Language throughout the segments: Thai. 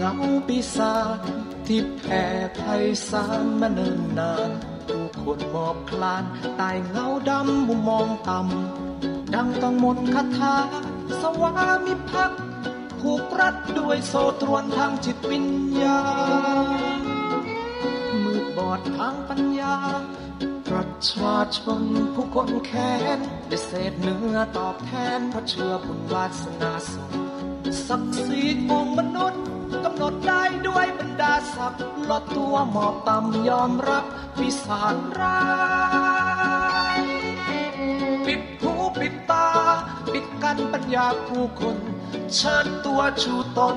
เงาปีศาจที่แผ่ไพศาลมาเนิ่นนานผู้คนหมอบคลานตายเงาดำมุมมองต่ำดังต้องมนคาถาสวามิภักดิ์ผูกรัดด้วยโซตรวนทางจิตวิญญาณดทางปัญญา ประชาชนผู้คนแค้นได้เศษเนื้อตอบแทนเพราะเชื่อบุญวาสนาสูงศักดิ์ศรีของมนุษย์กำหนดได้ด้วยบรรดาศักดิ์ลดตัวหมอบต่ำยอมรับวิสารร้ายปิดหูปิดตาปิดกันปัญญาผู้คน เชิดตัวชูตน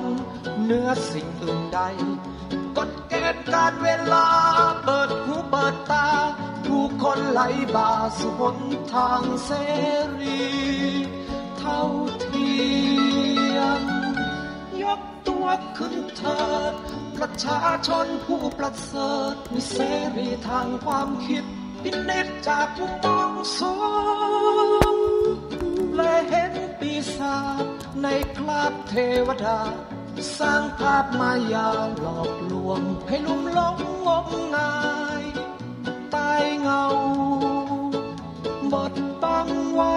เนื้อสิ่งอื่นใดการเวลาเปิดหูเปิดตาผู้คนไหลบ่าสุบนทางเสรี เท่าเทียมยกตัวขึ้นเถิด ประชาชนผู้ประเสริฐมีเสรีทางความคิดพินิจจากผู้มองสูงและเห็นปีศาจในคราบเทวดาสร้างภาพมายาวหลอกลวงให้ลุ่มหลงงมงายตายเงาบดบังไว้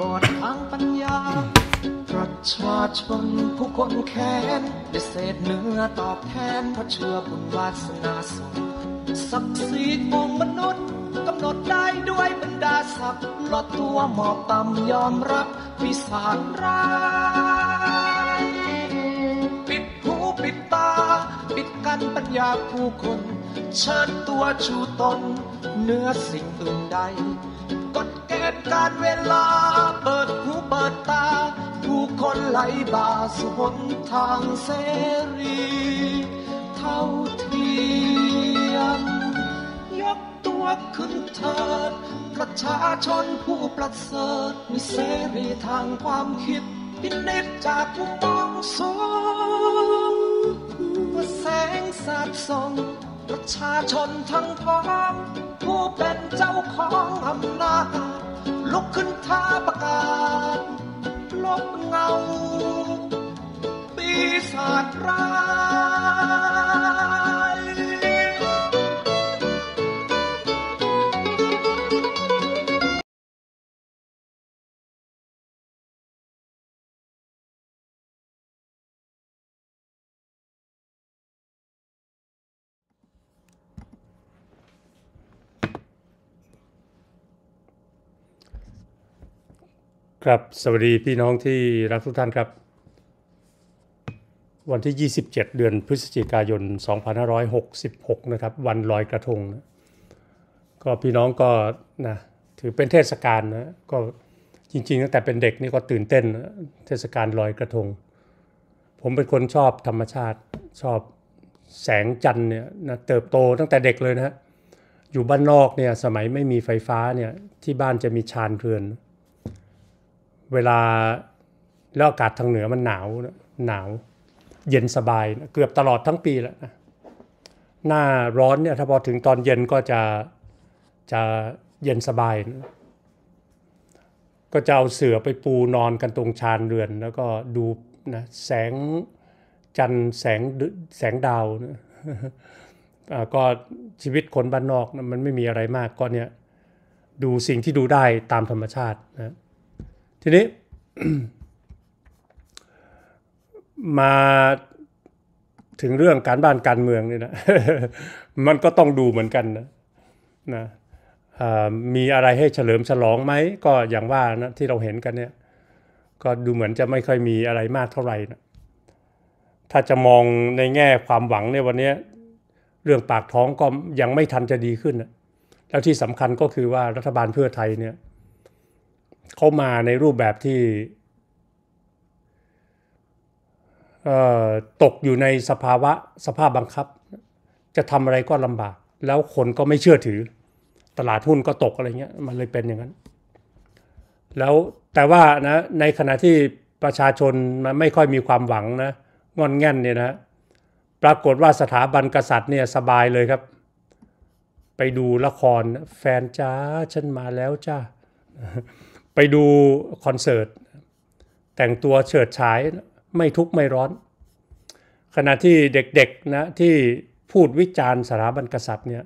บอดทางปัญญาประชาชนผู้คนแค้นได้เศษเนื้อตอบแทนเพราะเชื่อบุญวาสนาสูงศักดิ์สิธิ์ของมนุษย์กำหนดได้ด้วยบรรดาศักดิ์ลดตัวหมอบต่ำยอมรับวิสารร้ายปิดหูปิดตาปิดกั้นปัญญาผู้คน เชิญตัวชูตนเนื้อสิ่งอื่นใดตุการเวลาเปิดหูเปิดตาผู้คนไหลบ่าสุนทางเสรี เท่าเทียมยกตัวขึ้นเถิดประชาชนผู้ประเสริฐมีเสรีทางความคิดพินิจจากผู้มองสงว่าแสงสาดส่องประชาชนทั้งพ้องผู้เป็นเจ้าของอำนาจลุกขึ้นท้าประกาศลบเงาปีศาจร้ายครับสวัสดี พี่น้องที่รักทุกท่านครับ วันที่ 27 เดือนพฤศจิกายน 2566นะครับวันลอยกระทงนะก็พี่น้องก็นะถือเป็นเทศกาลนะก็จริง ๆ ตั้งแต่เป็นเด็กนี่ก็ตื่นเต้นนะเทศกาลลอยกระทง ผมเป็นคนชอบธรรมชาติชอบแสงจันทร์เนี่ยนะเติบโตตั้งแต่เด็กเลยนะอยู่บ้านนอกเนี่ยสมัยไม่มีไฟฟ้าเนี่ยที่บ้านจะมีชานเรือนเวลาแล้วอากาศทางเหนือมันหนาวหนาว เย็นสบายเกือบตลอดทั้งปีแหละนะหน้าร้อนเนี่ยถ้าพอถึงตอนเย็นก็จะจะเย็นสบายนะก็จะเอาเสือไปปูนอนกันตรงชานเรือน แล้วก็ดูนะแสงจันแสงแสงดาวนะก็ชีวิตคนบ้านนอกนะมันไม่มีอะไรมากก็เนี่ยดูสิ่งที่ดูได้ตามธรรมชาตินะทีนี้มาถึงเรื่องการบ้านการเมืองนี่นะมันก็ต้องดูเหมือนกันนะนะมีอะไรให้เฉลิมฉลองไหม ก็อย่างว่านะที่เราเห็นกันเนี่ย ก็ดูเหมือนจะไม่ค่อยมีอะไรมากเท่าไหร่นะถ้าจะมองในแง่ความหวังในวันนี้เรื่องปากท้องก็ยังไม่ทันจะดีขึ้นนะแล้วที่สำคัญก็คือว่ารัฐบาลเพื่อไทยเนี่ยเข้ามาในรูปแบบที่ตกอยู่ในสภาวะสภาพบังคับ จะทำอะไรก็ลำบาก แล้วคนก็ไม่เชื่อถือ ตลาดหุ้นก็ตกอะไรเงี้ยมันเลยเป็นอย่างนั้น แล้วแต่ว่านะในขณะที่ประชาชนมันไม่ค่อยมีความหวังนะงอนแง่นเนี่ยนะ ปรากฏว่าสถาบันกษัตริย์เนี่ยสบายเลยครับ ไปดูละครแฟนจ้าฉันมาแล้วจ้าไปดูคอนเสิร์ตแต่งตัวเฉิดฉายไม่ทุกข์ไม่ร้อน ขณะที่เด็กๆนะที่พูดวิจารณ์สถาบันกษัตริย์เนี่ย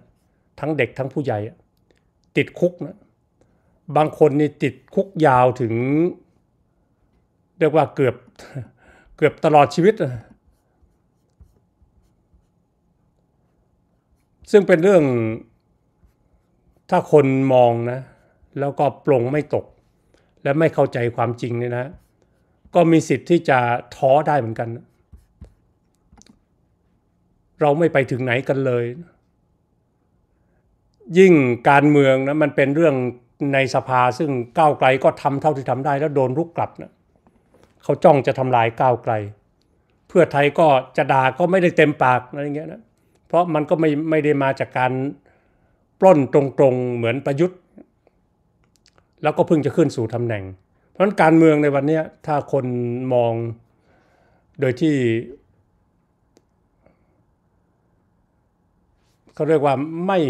ทั้งเด็กทั้งผู้ใหญ่ติดคุกนะบางคนนี่ติดคุกยาวถึงเรียกว่าเกือบ เกือบตลอดชีวิต ซึ่งเป็นเรื่องถ้าคนมองนะแล้วก็ปลงไม่ตกและไม่เข้าใจความจริงเนี่ยนะ ก็มีสิทธิ์ที่จะท้อได้เหมือนกัน เราไม่ไปถึงไหนกันเลย ยิ่งการเมืองนะมันเป็นเรื่องในสภาซึ่งก้าวไกลก็ทำเท่าที่ทำได้ แล้วโดนรุกกลับนะเขาจ้องจะทำลายก้าวไกล เพื่อไทยก็จะด่าก็ไม่ได้เต็มปากอะไรเงี้ยนะเพราะมันก็ไม่ไม่ได้มาจากการปล้นตรงๆเหมือนประยุทธ์แล้วก็เพิ่งจะขึ้นสู่ตาแหน่ง เพราะนั้นการเมืองในวันนี้ ถ้าคนมองโดยที่เขาเรียกว่าไม่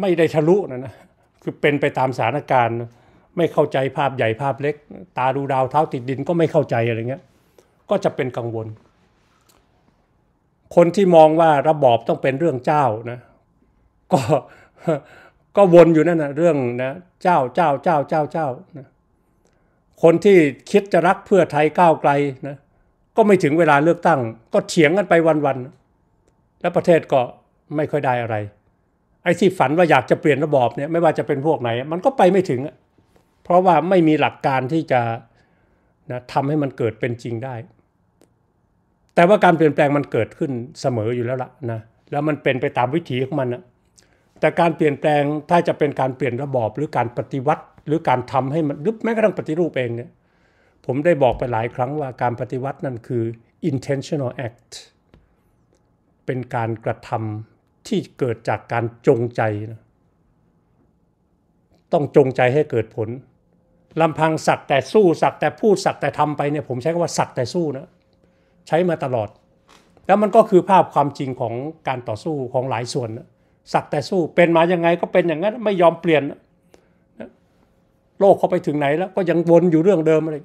ไม่ได้ทะลุนะนะคือเป็นไปตามสถานการณ์ ไม่เข้าใจภาพใหญ่ภาพเล็ก ตาดูดาวเท้าติดดิน ก็ไม่เข้าใจอะไรเงี้ย ก็จะเป็นกังวล คนที่มองว่าระบอบต้องเป็นเรื่องเจ้านะ ก็ก็วนอยู่นั่นนะเรื่องนะเจ้าเจ้าเจ้าเจ้าเจ้านะคนที่คิดจะรักเพื่อไทยก้าวไกลนะก็ไม่ถึงเวลาเลือกตั้ง ก็เถียงกันไปวันๆแล้วประเทศก็ไม่ค่อยได้อะไร ไอ้ที่ฝันว่าอยากจะเปลี่ยนระบอบเนี่ยไม่ว่าจะเป็นพวกไหน มันก็ไปไม่ถึง เพราะว่าไม่มีหลักการที่จะนะทำให้มันเกิดเป็นจริงได้ แต่ว่าการเปลี่ยนแปลงมันเกิดขึ้นเสมออยู่แล้วล่ะนะแล้วมันเป็นไปตามวิถีของมันนะแต่การเปลี่ยนแปลงถ้าจะเป็นการเปลี่ยนระบอบหรือการปฏิวัติ หรือการทำให้มันหรือแม้กระทั่งปฏิรูปเองเนี่ยผมได้บอกไปหลายครั้งว่าการปฏิวัตินั่นคือ intentional act เป็นการกระทำที่เกิดจากการจงใจนะต้องจงใจให้เกิดผลลำพังสักแต่สู้สักแต่พูดสักแต่ทำไปเนี่ยผมใช้คำว่าสักแต่สู้นะใช้มาตลอด แล้วมันก็คือภาพความจริงของการต่อสู้ของหลายส่วนนะสักแต่สู้เป็นมายังไงก็เป็นอย่างนั้นไม่ยอมเปลี่ยนโลกเขาไปถึงไหนแล้วก็ยังวนอยู่เรื่องเดิมอะไร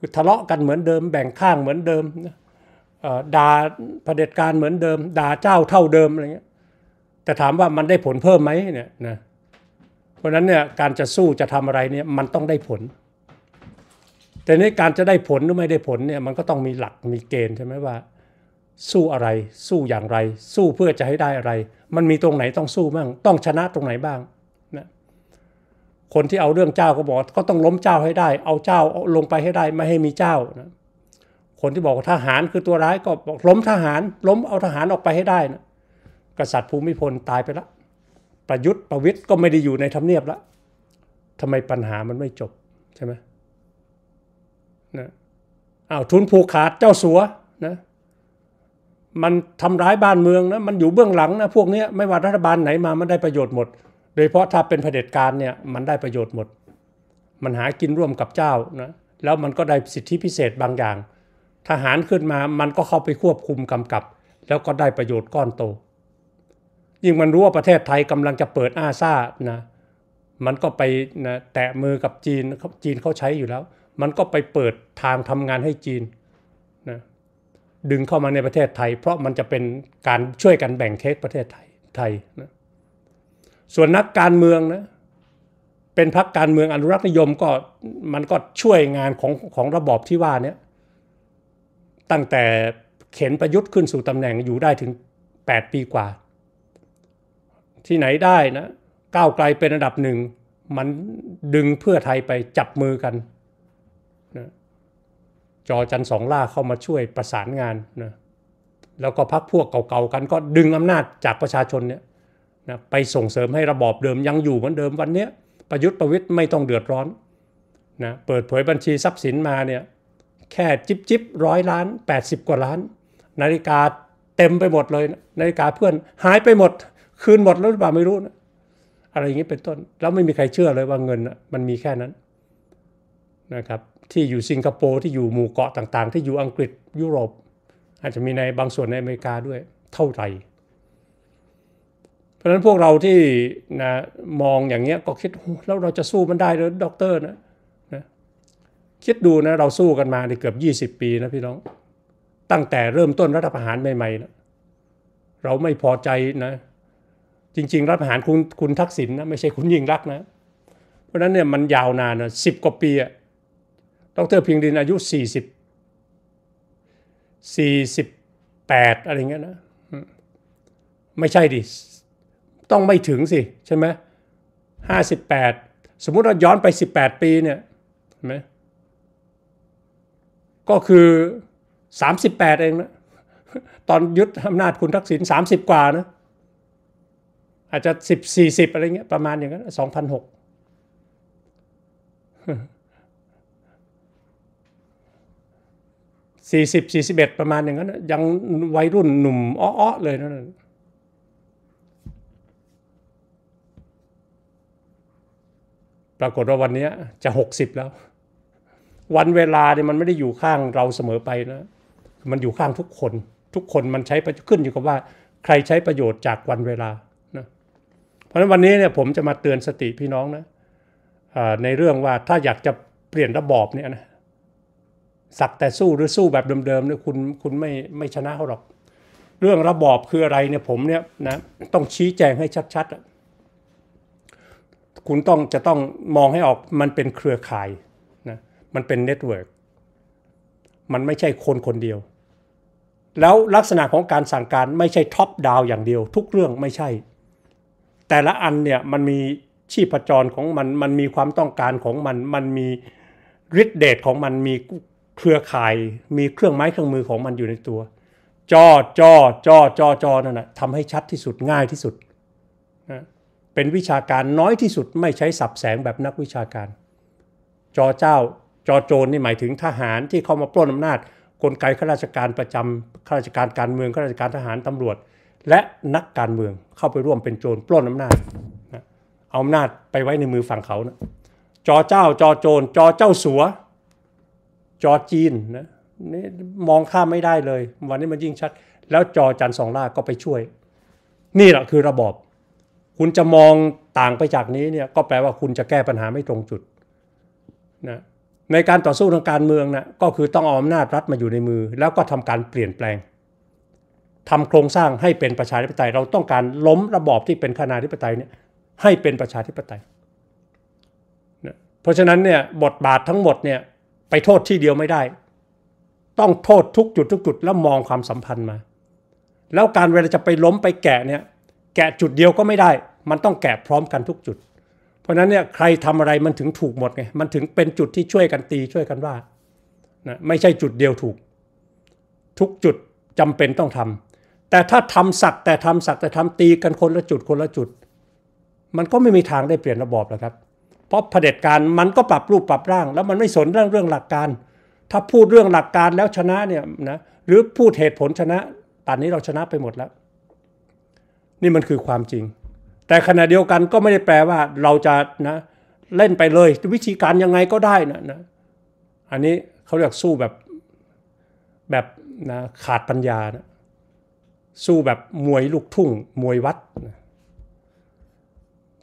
คือทะเลาะกันเหมือนเดิมแบ่งข้างเหมือนเดิมด่าเผด็จการเหมือนเดิมด่าเจ้าเท่าเดิมอะไรเงี้ยแต่ถามว่ามันได้ผลเพิ่มไหมเนี่ยนะเพราะนั้นเนี่ยการจะสู้จะทำอะไรเนี่ยมันต้องได้ผล แต่ในการจะได้ผลหรือไม่ได้ผลเนี่ยมันก็ต้องมีหลักมีเกณฑ์ใช่ไหมว่าสู้อะไรสู้อย่างไร สู้เพื่อจะให้ได้อะไร มันมีตรงไหนต้องสู้บ้างต้องชนะตรงไหนบ้างนะคนที่เอาเรื่องเจ้าก็บอกก็ต้องล้มเจ้าให้ได้ เอาเจ้าลงไปให้ได้ ไม่ให้มีเจ้านะคนที่บอกทหารคือตัวร้ายก็บอกล้มทหาร ล้มเอาทหารออกไปให้ได้นะกษัตริย์ภูมิพลตายไปละประยุทธ์ประวิทย์ก็ไม่ได้อยู่ในทำเนียบละทำไมปัญหามันไม่จบใช่ไหมนะอ้าวทุนผูกขาดเจ้าสัว นะมันทำร้ายบ้านเมืองนะมันอยู่เบื้องหลังนะพวกนี้ไม่ว่ารัฐบาลไหนมามันได้ประโยชน์หมด โดยเฉพาะถ้าเป็นเผด็จการเนี่ยมันได้ประโยชน์หมด มันหากินร่วมกับเจ้านะแล้วมันก็ได้สิทธิพิเศษบางอย่าง ทหารขึ้นมามันก็เข้าไปควบคุมกำกับ แล้วก็ได้ประโยชน์ก้อนโตยิ่งมันรู้ว่าประเทศไทยกำลังจะเปิดอาซ่านะมันก็ไปนะแตะมือกับจีนจีนเขาใช้อยู่แล้ว มันก็ไปเปิดทางทำงานให้จีนดึงเข้ามาในประเทศไทย เพราะมันจะเป็นการช่วยกันแบ่งเค้กประเทศไทยไทยนะส่วนนักการเมืองนะเป็นพรรคการเมืองอนุรักษนิยมก็มันก็ช่วยงานของของระบอบที่ว่านี้ตั้งแต่เข็นประยุทธ์ขึ้นสู่ตำแหน่งอยู่ได้ถึง 8 ปีกว่า ที่ไหนได้นะก้าวไกลเป็นอันดับหนึ่ง มันดึงเพื่อไทยไปจับมือกันจอจันสองล่าเข้ามาช่วยประสานงานนะแล้วก็พักพวกเก่าๆกันก็ดึงอำนาจจากประชาชนเนี่ยนะไปส่งเสริมให้ระบอบเดิมยังอยู่เหมือนเดิมวันนี้ ประยุทธ์ประวิทย์ไม่ต้องเดือดร้อนนะเปิดเผยบัญชีทรัพย์สินมาเนี่ยแค่จิบจิบร้อยล้าน80 กว่าล้าน นาฬิกาเต็มไปหมดเลยนะนาฬิกาเพื่อนหายไปหมด คืนหมดแล้วหรือเปล่าไม่รู้นะอะไรอย่างนี้เป็นต้นแล้วไม่มีใครเชื่อเลยว่าเงินมันมีแค่นั้นนะครับที่อยู่สิงคโปร์ที่อยู่หมู่เกาะต่างๆ ที่อยู่อังกฤษยุโรป อาจจะมีในบางส่วนในอเมริกาด้วยเท่าไหร่เพราะฉะนั้นพวกเราที่นะมองอย่างเงี้ยก็คิดแล้วเราจะสู้มันได้หรือด็อกเตอร์นะนะคิดดูนะเราสู้กันมาในเกือบ 20 ปีนะพี่น้อง ตั้งแต่เริ่มต้นรัฐประหารใหม่ๆนะเราไม่พอใจนะจริง ๆ รัฐประหารคุณคุณทักษิณนนะไม่ใช่คุณยิ่งรักนะเพราะนั้นเนี่ยมันยาวนานนะสิบกว่าปีอะดรพิงดินอายุ 40 48 อะไรเงี้ยนะ ไม่ใช่ดิ ต้องไม่ถึงสิ ใช่ไหมห้าสิบแปดสมมุติเราย้อนไป 18 ปีเนี่ยเห็นไหมก็คือ 38เองนะตอนยึดอำนาจคุณทักษิณ30 กว่านะอาจจะ10 40อะไรเงี้ยประมาณอย่างนั้น2006สสสสีี่่ิิบบเอ็ดประมาณอย่างนั้น ยังวัยรุ่นหนุ่มอ้อเลยนั่นปรากฏว่าวันนี้จะหกสิบแล้ว วันเวลาเนี่ยมันไม่ได้อยู่ข้างเราเสมอไปนะมันอยู่ข้างทุกคน ทุกคนมันใช้ขึ้นอยู่กับว่า ใครใช้ประโยชน์จากวันเวลานะเพราะฉะนั้นวันนี้เนี่ยผมจะมาเตือนสติพี่น้องนะในเรื่องว่าถ้าอยากจะเปลี่ยนระบอบเนี่ยนะสักแต่สู้หรือสู้แบบเดิมๆเนี่ยคุณคุณไม่ไม่ชนะเขาหรอกเรื่องระบอบคืออะไรเนี่ย ผมเนี่ยนะต้องชี้แจงให้ชัดๆ คุณต้องจะต้องมองให้ออกมันเป็นเครือข่ายนะมันเป็นเน็ตเวิร์กมันไม่ใช่คนคนเดียว แล้วลักษณะของการสั่งการไม่ใช่ท็อปดาวอย่างเดียว ทุกเรื่องไม่ใช่ แต่ละอันเนี่ย มันมีชีพจรของมันมันมีความต้องการของมันมันมีฤทธิเดชของมันมีเครือข่าย มีเครื่องไม้เครื่องมือของมันอยู่ในตัวจอจอจอจอจอนั่นแหะทำให้ชัดที่สุดง่ายที่สุดนะเป็นวิชาการน้อยที่สุดไม่ใช้สับแสงแบบนักวิชาการ จอเจ้าจอโจรนี่หมายถึงทหารที่เข้ามาปล้นอำนาจ กลไกข้าราชการประจำข้าราชการการเมืองข้าราชการทหารตำรวจ และนักการเมืองเข้าไปร่วมเป็นโจรปล้นอำนาจเอาอำนาจไปไว้ในมือฝั่งเขานะจอเจ้า จอโจรจอเจ้าสัวจอจีนนะนี่มองข้ามไม่ได้เลย วันนี้มันยิ่งชัด แล้วจอจันสองล่าก็ไปช่วย นี่แหละคือระบอบ คุณจะมองต่างไปจากนี้เนี่ยก็แปลว่าคุณจะแก้ปัญหาไม่ตรงจุดนะในการต่อสู้ทางการเมืองนะก็คือต้องเอาอำนาจรัฐมาอยู่ในมือ แล้วก็ทำการเปลี่ยนแปลง ทำโครงสร้างให้เป็นประชาธิปไตยเราต้องการล้มระบอบที่เป็นขณาธิปไตยเนี่ยให้เป็นประชาธิปไตยนะเพราะฉะนั้นเนี่ยบทบาททั้งหมดเนี่ยไปโทษที่เดียวไม่ได้ ต้องโทษทุกจุดทุกจุดแล้วมองความสัมพันธ์มา แล้วการเวลาจะไปล้มไปแกะเนี่ย แกะจุดเดียวก็ไม่ได้ มันต้องแกะพร้อมกันทุกจุด เพราะนั้นเนี่ยใครทำอะไรมันถึงถูกหมดไงมันถึงเป็นจุดที่ช่วยกันตีช่วยกันว่านะไม่ใช่จุดเดียวถูกทุกจุดจำเป็นต้องทำ แต่ถ้าทำสักแต่ทำสักแต่ทำตีกันคนละจุดคนละจุด มันก็ไม่มีทางได้เปลี่ยนระบอบแล้วครับเพราะเผด็จการมันก็ปรับรูปปรับร่าง แล้วมันไม่สนเรื่องเรื่องหลักการ ถ้าพูดเรื่องหลักการแล้วชนะเนี่ยนะหรือพูดเหตุผลชนะตอนนี้เราชนะไปหมดแล้ว นี่มันคือความจริง แต่ขณะเดียวกันก็ไม่ได้แปลว่าเราจะนะเล่นไปเลยวิธีการยังไงก็ได้นะนะอันนี้เขาเรียกสู้แบบแบบนะขาดปัญญานะสู้แบบมวยลูกทุ่งมวยวัดนะ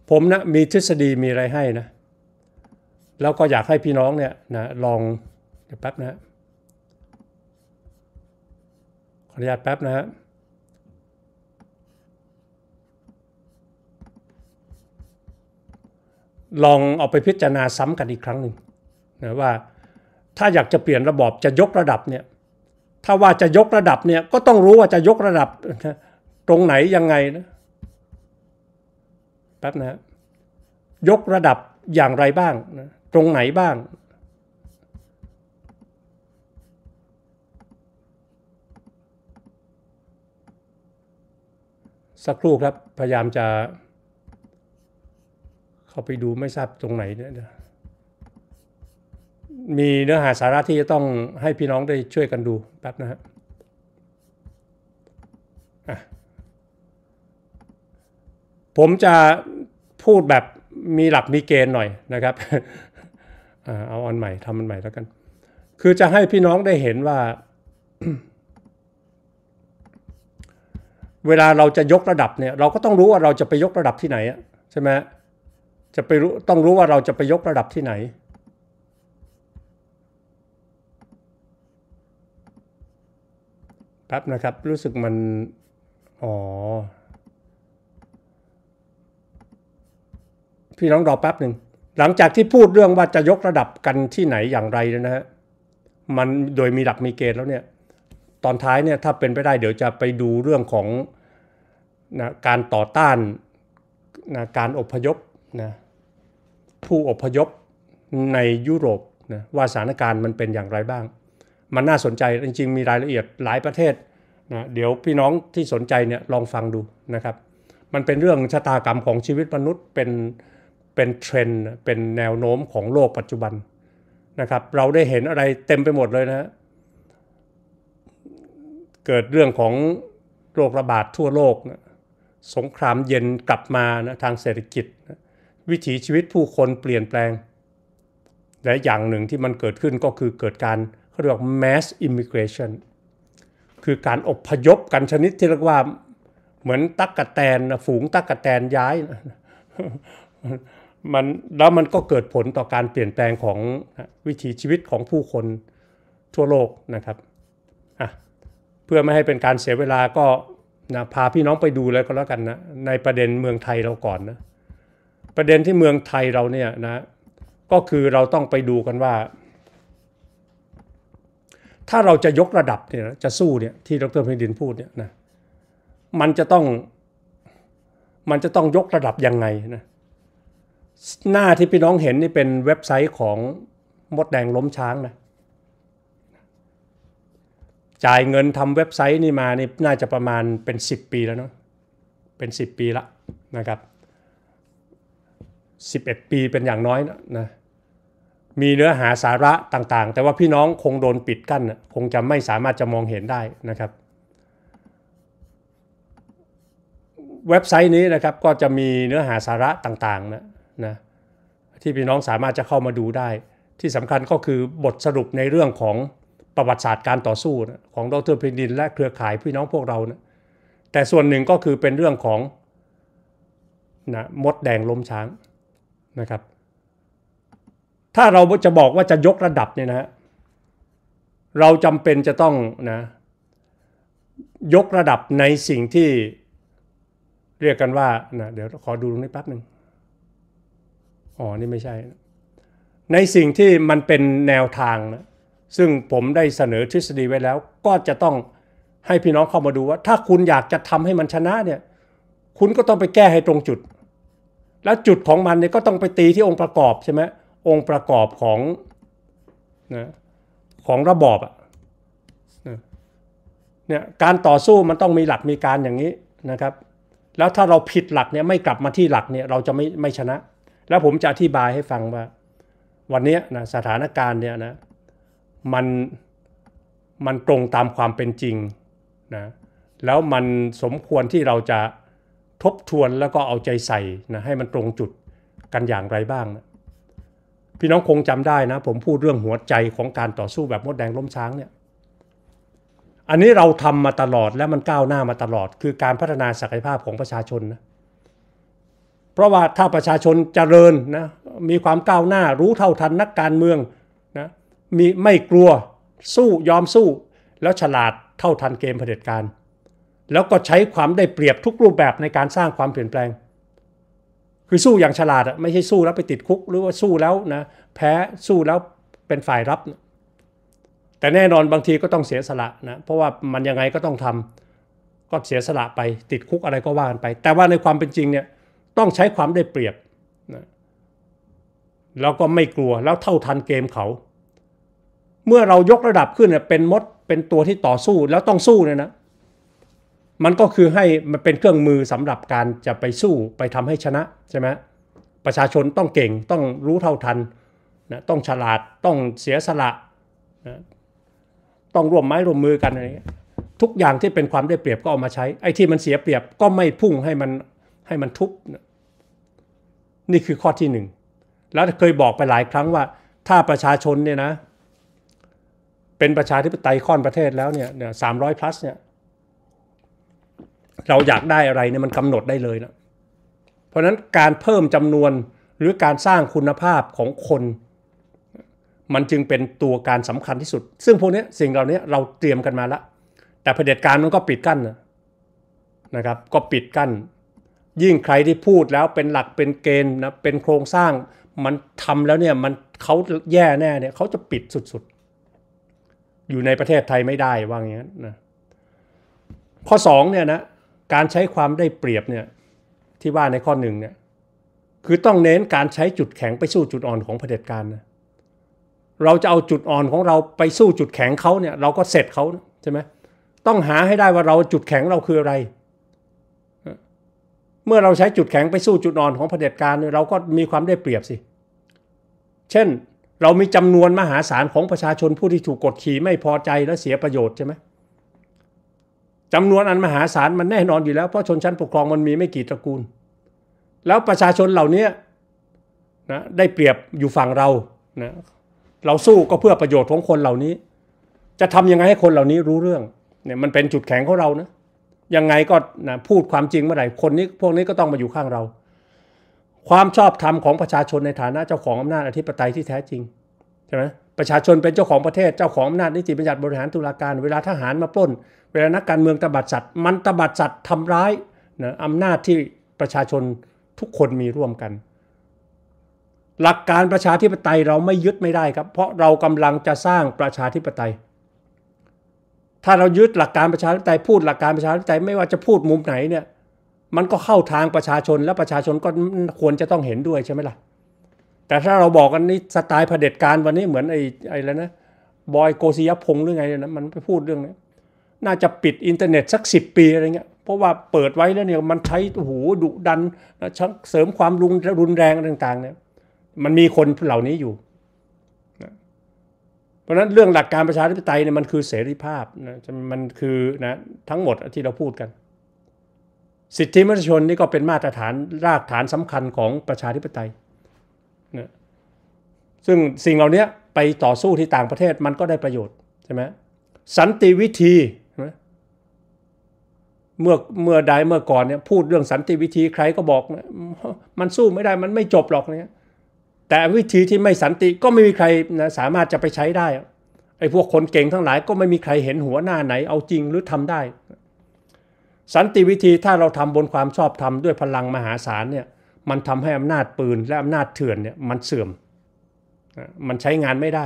ผมนะมีทฤษฎีมีอะไรให้นะแล้วก็อยากให้พี่น้องเนี่ยนะลองเดี๋ยวแป๊บนะขออนุญาตแป๊บนะฮะลองเอาไปพิจารณาซ้ำกันอีกครั้งหนึ่งนะว่าถ้าอยากจะเปลี่ยนระบอบจะยกระดับเนี่ยถ้าว่าจะยกระดับเนี่ยก็ต้องรู้ว่าจะยกระดับ ตรงไหนยังไงนะแป๊บนะยกระดับอย่างไรบ้างนะตรงไหนบ้าง สักครู่ครับ พยายามจะเข้าไปดูไม่ทราบตรงไหนเนี่ยมีเนื้อหาสาระที่จะต้องให้พี่น้องได้ช่วยกันดูแป๊บนะฮะผมจะพูดแบบมีหลักมีเกณฑ์หน่อยนะครับเอาอันใหม่ทำอันใหม่แล้วกัน คือจะให้พี่น้องได้เห็นว่า เวลาเราจะยกระดับเนี่ยเราก็ต้องรู้ว่าเราจะไปยกระดับที่ไหนใช่ไหมจะไปรู้ต้องรู้ว่าเราจะไปยกระดับที่ไหนแป๊บนะครับ รู้สึกมันอ๋อพี่น้องรอแป๊บหนึ่งหลังจากที่พูดเรื่องว่าจะยกระดับกันที่ไหนอย่างไรนะฮะ มันโดยมีหลักมีเกณฑ์แล้วเนี่ย ตอนท้ายเนี่ยถ้าเป็นไปได้ เดี๋ยวจะไปดูเรื่องของนะการต่อต้านนะการอพยพนะผู้อพยพในยุโรปนะว่าสถานการณ์มันเป็นอย่างไรบ้าง มันน่าสนใจจริง ๆ มีรายละเอียดหลายประเทศนะเดี๋ยวพี่น้องที่สนใจเนี่ยลองฟังดูนะครับ มันเป็นเรื่องชะตากรรมของชีวิตมนุษย์เป็นเป็นเทรนด์เป็นแนวโน้มของโลกปัจจุบันนะครับ เราได้เห็นอะไรเต็มไปหมดเลยนะ เกิดเรื่องของโรคระบาดทั่วโลกนะสงครามเย็นกลับมานะทางเศรษฐกิจนะวิถีชีวิตผู้คนเปลี่ยนแปลง และอย่างหนึ่งที่มันเกิดขึ้นก็คือเกิดการเขาเรียกว่า mass immigration คือการอบพยพกันชนิดที่เรียกว่า เหมือนตักกะแตนฝูงตักกะแตนย้ายมันแล้วมันก็เกิดผลต่อการเปลี่ยนแปลงของวิถีชีวิตของผู้คนทั่วโลกนะครับ เพื่อไม่ให้เป็นการเสียเวลาก็นะพาพี่น้องไปดูแลวก็แล้วกันนะในประเด็นเมืองไทยเราก่อนนะ ประเด็นที่เมืองไทยเราเนี่ยนะก็คือเราต้องไปดูกันว่า ถ้าเราจะยกระดับเนี่ยจะสู้เนี่ยที่ดรเพ็งดินพูดเนี่ยนะมันจะต้อง มันจะต้องยกระดับยังไงนะหน้าที่พี่น้องเห็นนี่เป็นเว็บไซต์ของมดแดงล้มช้างนะจ่ายเงินทำเว็บไซต์นี่มานี่น่าจะประมาณเป็น 10 ปีแล้วเนาะเป็น 10 ปีละนะครับ 11 ปีเป็นอย่างน้อยนะมีเนื้อหาสาระต่างๆ แต่ว่าพี่น้องคงโดนปิดกั้น คงจะไม่สามารถจะมองเห็นได้นะครับ เว็บไซต์นี้นะครับก็จะมีเนื้อหาสาระต่างๆ นะนะที่พี่น้องสามารถจะเข้ามาดูได้ ที่สำคัญก็คือบทสรุปในเรื่องของประวัติศาสตร์การต่อสู้นะของดรพินดินและเครือข่ายพี่น้องพวกเรานะแต่ส่วนหนึ่งก็คือเป็นเรื่องของนะมดแดงล้มช้างนะครับ ถ้าเราจะบอกว่าจะยกระดับเนี่ยนะเราจำเป็นจะต้องนะยกระดับในสิ่งที่เรียกกันว่านะเดี๋ยวขอดูตรงนี้แป๊บหนึ่งอ๋อนี่ไม่ใช่ ในสิ่งที่มันเป็นแนวทางนะซึ่งผมได้เสนอทฤษฎีไว้แล้ว ก็จะต้องให้พี่น้องเข้ามาดูว่า ถ้าคุณอยากจะทำให้มันชนะเนี่ยคุณก็ต้องไปแก้ให้ตรงจุด แล้วจุดของมันเนี่ยก็ต้องไปตีที่องค์ประกอบใช่ไหมองค์ประกอบของนะของระบอบอะเนี่ยการต่อสู้มันต้องมีหลักมีการอย่างนี้นะครับ แล้วถ้าเราผิดหลักเนี่ยไม่กลับมาที่หลักเนี่ยเราจะไม่ไม่ชนะแล้วผมจะอธิบายให้ฟังว่า วันนี้นะสถานการณ์เนี่ยนะมันมันตรงตามความเป็นจริงนะแล้วมันสมควรที่เราจะทบทวนแล้วก็เอาใจใส่นะให้มันตรงจุดกันอย่างไรบ้างนะพี่น้องคงจำได้นะผมพูดเรื่องหัวใจของการต่อสู้แบบมดแดงล้มช้างเนี่ยอันนี้เราทำมาตลอดและมันก้าวหน้ามาตลอด คือการพัฒนาศักยภาพของประชาชนนะเพราะว่าถ้าประชาชนเจริญนะมีความก้าวหน้ารู้เท่าทันนักการเมืองนะมีไม่กลัวสู้ยอมสู้ แล้วฉลาดเท่าทันเกมเผด็จการแล้วก็ใช้ความได้เปรียบทุกรูปแบบในการสร้างความเปลี่ยนแปลง คือสู้อย่างฉลาดอะไม่ใช่สู้แล้วไปติดคุก หรือว่าสู้แล้วนะแพ้สู้แล้วเป็นฝ่ายรับ แต่แน่นอนบางทีก็ต้องเสียสละนะเพราะว่ามันยังไงก็ต้องทำก็เสียสละไปติดคุกอะไรก็ว่ากันไป แต่ว่าในความเป็นจริงเนี่ยต้องใช้ความได้เปรียบนะแล้วก็ไม่กลัวแล้วเท่าทันเกมเขา เมื่อเรายกระดับขึ้นเนี่ยเป็นมด เป็นตัวที่ต่อสู้แล้วต้องสู้เนี่ยนะมันก็คือให้มันเป็นเครื่องมือสำหรับการจะไปสู้ไปทำให้ชนะใช่ไหมประชาชนต้องเก่งต้องรู้เท่าทันนะต้องฉลาดต้องเสียสละนะต้องร่วมไม้ร่วมมือกันอะไรเงี้ยทุกอย่างที่เป็นความได้เปรียบก็เอามาใช้ไอ้ที่มันเสียเปรียบก็ไม่พุ่งให้มันให้มันทุบนะนี่คือข้อที่หนึ่งแล้วเคยบอกไปหลายครั้งว่า ถ้าประชาชนเนี่ยนะ เป็นประชาธิปไตยข้อนประเทศแล้วเนี่ยสามร้อย plus เนี่ยเราอยากได้อะไรเนี่ยมันกำหนดได้เลยนะเพราะนั้นการเพิ่มจำนวนหรือการสร้างคุณภาพของคน มันจึงเป็นตัวการสำคัญที่สุด ซึ่งพวกนี้สิ่งเหล่านี้เราเตรียมกันมาแล้ว แต่เผด็จการมันก็ปิดกั้นนะครับ ก็ปิดกั้นยิ่งใครที่พูดแล้วเป็นหลักเป็นเกณฑ์นะเป็นโครงสร้างมันทำแล้วเนี่ยมันเขาแย่แน่เนี่ยเขาจะปิดสุดๆอยู่ในประเทศไทยไม่ได้ว่างี้นนะข้อ2เนี่ยนะการใช้ความได้เปรียบเนี่ยที่ว่าในข้อหนึ่งเนี่ยคือต้องเน้นการใช้จุดแข็งไปสู้จุดอ่อนของเผด็จการนะเราจะเอาจุดอ่อนของเราไปสู้จุดแข็งเขาเนี่ยเราก็เสร็จเขาใช่ไหมต้องหาให้ได้ว่าเราจุดแข็งเราคืออะไรเมื่อเราใช้จุดแข็งไปสู้จุดอ่อนของเผด็จการเราก็มีความได้เปรียบสิ เช่นเรามีจำนวนมหาศาลของประชาชนผู้ที่ถูกกดขี่ไม่พอใจและเสียประโยชน์ใช่ไหมจำนวนอันมหาศาลมันแน่นอนอยู่แล้ว เพราะชนชั้นปกครองมันมีไม่กี่ตระกูล แล้วประชาชนเหล่านี้นะได้เปรียบอยู่ฝั่งเรานะเราสู้ก็เพื่อประโยชน์ของคนเหล่านี้ จะทำยังไงให้คนเหล่านี้รู้เรื่องเนี่ยมันเป็นจุดแข็งของเรานะยังไงก็นะพูดความจริงเมื่อไหร่ คนนี้พวกนี้ก็ต้องมาอยู่ข้างเรา ความชอบธรรมของประชาชนในฐานะเจ้าของอำนาจอธิปไตยที่แท้จริงใช่ไหมประชาชนเป็นเจ้าของประเทศเจ้าของอำนาจนิติบัญญัติ บริหารตุลาการ เวลาทหารมาปล้น เวลานักการเมืองตบัดสัตว์ มันตบัดสัตว์ทำร้ายนะอำนาจที่ประชาชนทุกคนมีร่วมกัน หลักการประชาธิปไตยเราไม่ยึดไม่ได้ครับเพราะเรากำลังจะสร้างประชาธิปไตยถ้าเรายึดหลักการประชาธิปไตยพูดหลักการประชาธิปไตยไม่ว่าจะพูดมุมไหนเนี่ย มันก็เข้าทางประชาชนและประชาชนก็ควรจะต้องเห็นด้วยใช่ไหมล่ะแต่ถ้าเราบอกกันนี้สไตล์เผด็จการวันนี้เหมือนไอ้ไอ้แล้วนะบอยโกศิยพงศ์หรือไงนะมันไปพูดเรื่องนี้น่าจะปิดอินเทอร์เน็ตสักสิปีอะไรเงี้ยเพราะว่าเปิดไว้แล้วเนี่ยมันใช้โอ้โหดุดันเสริมความรุนแรงต่าง ๆ เนี่ยมันมีคนเหล่านี้อยู่เพราะนั้นเรื่องหลักการประชาธิปไตยเนี่ยมันคือเสรีภาพนะมันคือนะทั้งหมดที่เราพูดกัน สิทธิมนุษยชนนี่ก็เป็นมาตรฐานรากฐานสำคัญของประชาธิปไตยนะซึ่งสิ่งเหล่านี้ไปต่อสู้ที่ต่างประเทศมันก็ได้ประโยชน์ใช่ไหมสันติวิธีเมื่อเมื่อใดเมื่อก่อนเนี่ยพูดเรื่องสันติวิธีใครก็บอกมันสู้ไม่ได้มันไม่จบหรอกเนี่ยแต่วิธีที่ไม่สันติก็ไม่มีใครนะสามารถจะไปใช้ได้ไอ้พวกคนเก่งทั้งหลายก็ไม่มีใครเห็นหัวหน้าไหนเอาจริงหรือทำได้ สันติวิธีถ้าเราทำบนความชอบธรรมด้วยพลังมหาศาลเนี่ยมันทำให้อำนาจปืนและอำนาจเถื่อนเนี่ยมันเสื่อมมันใช้งานไม่ได้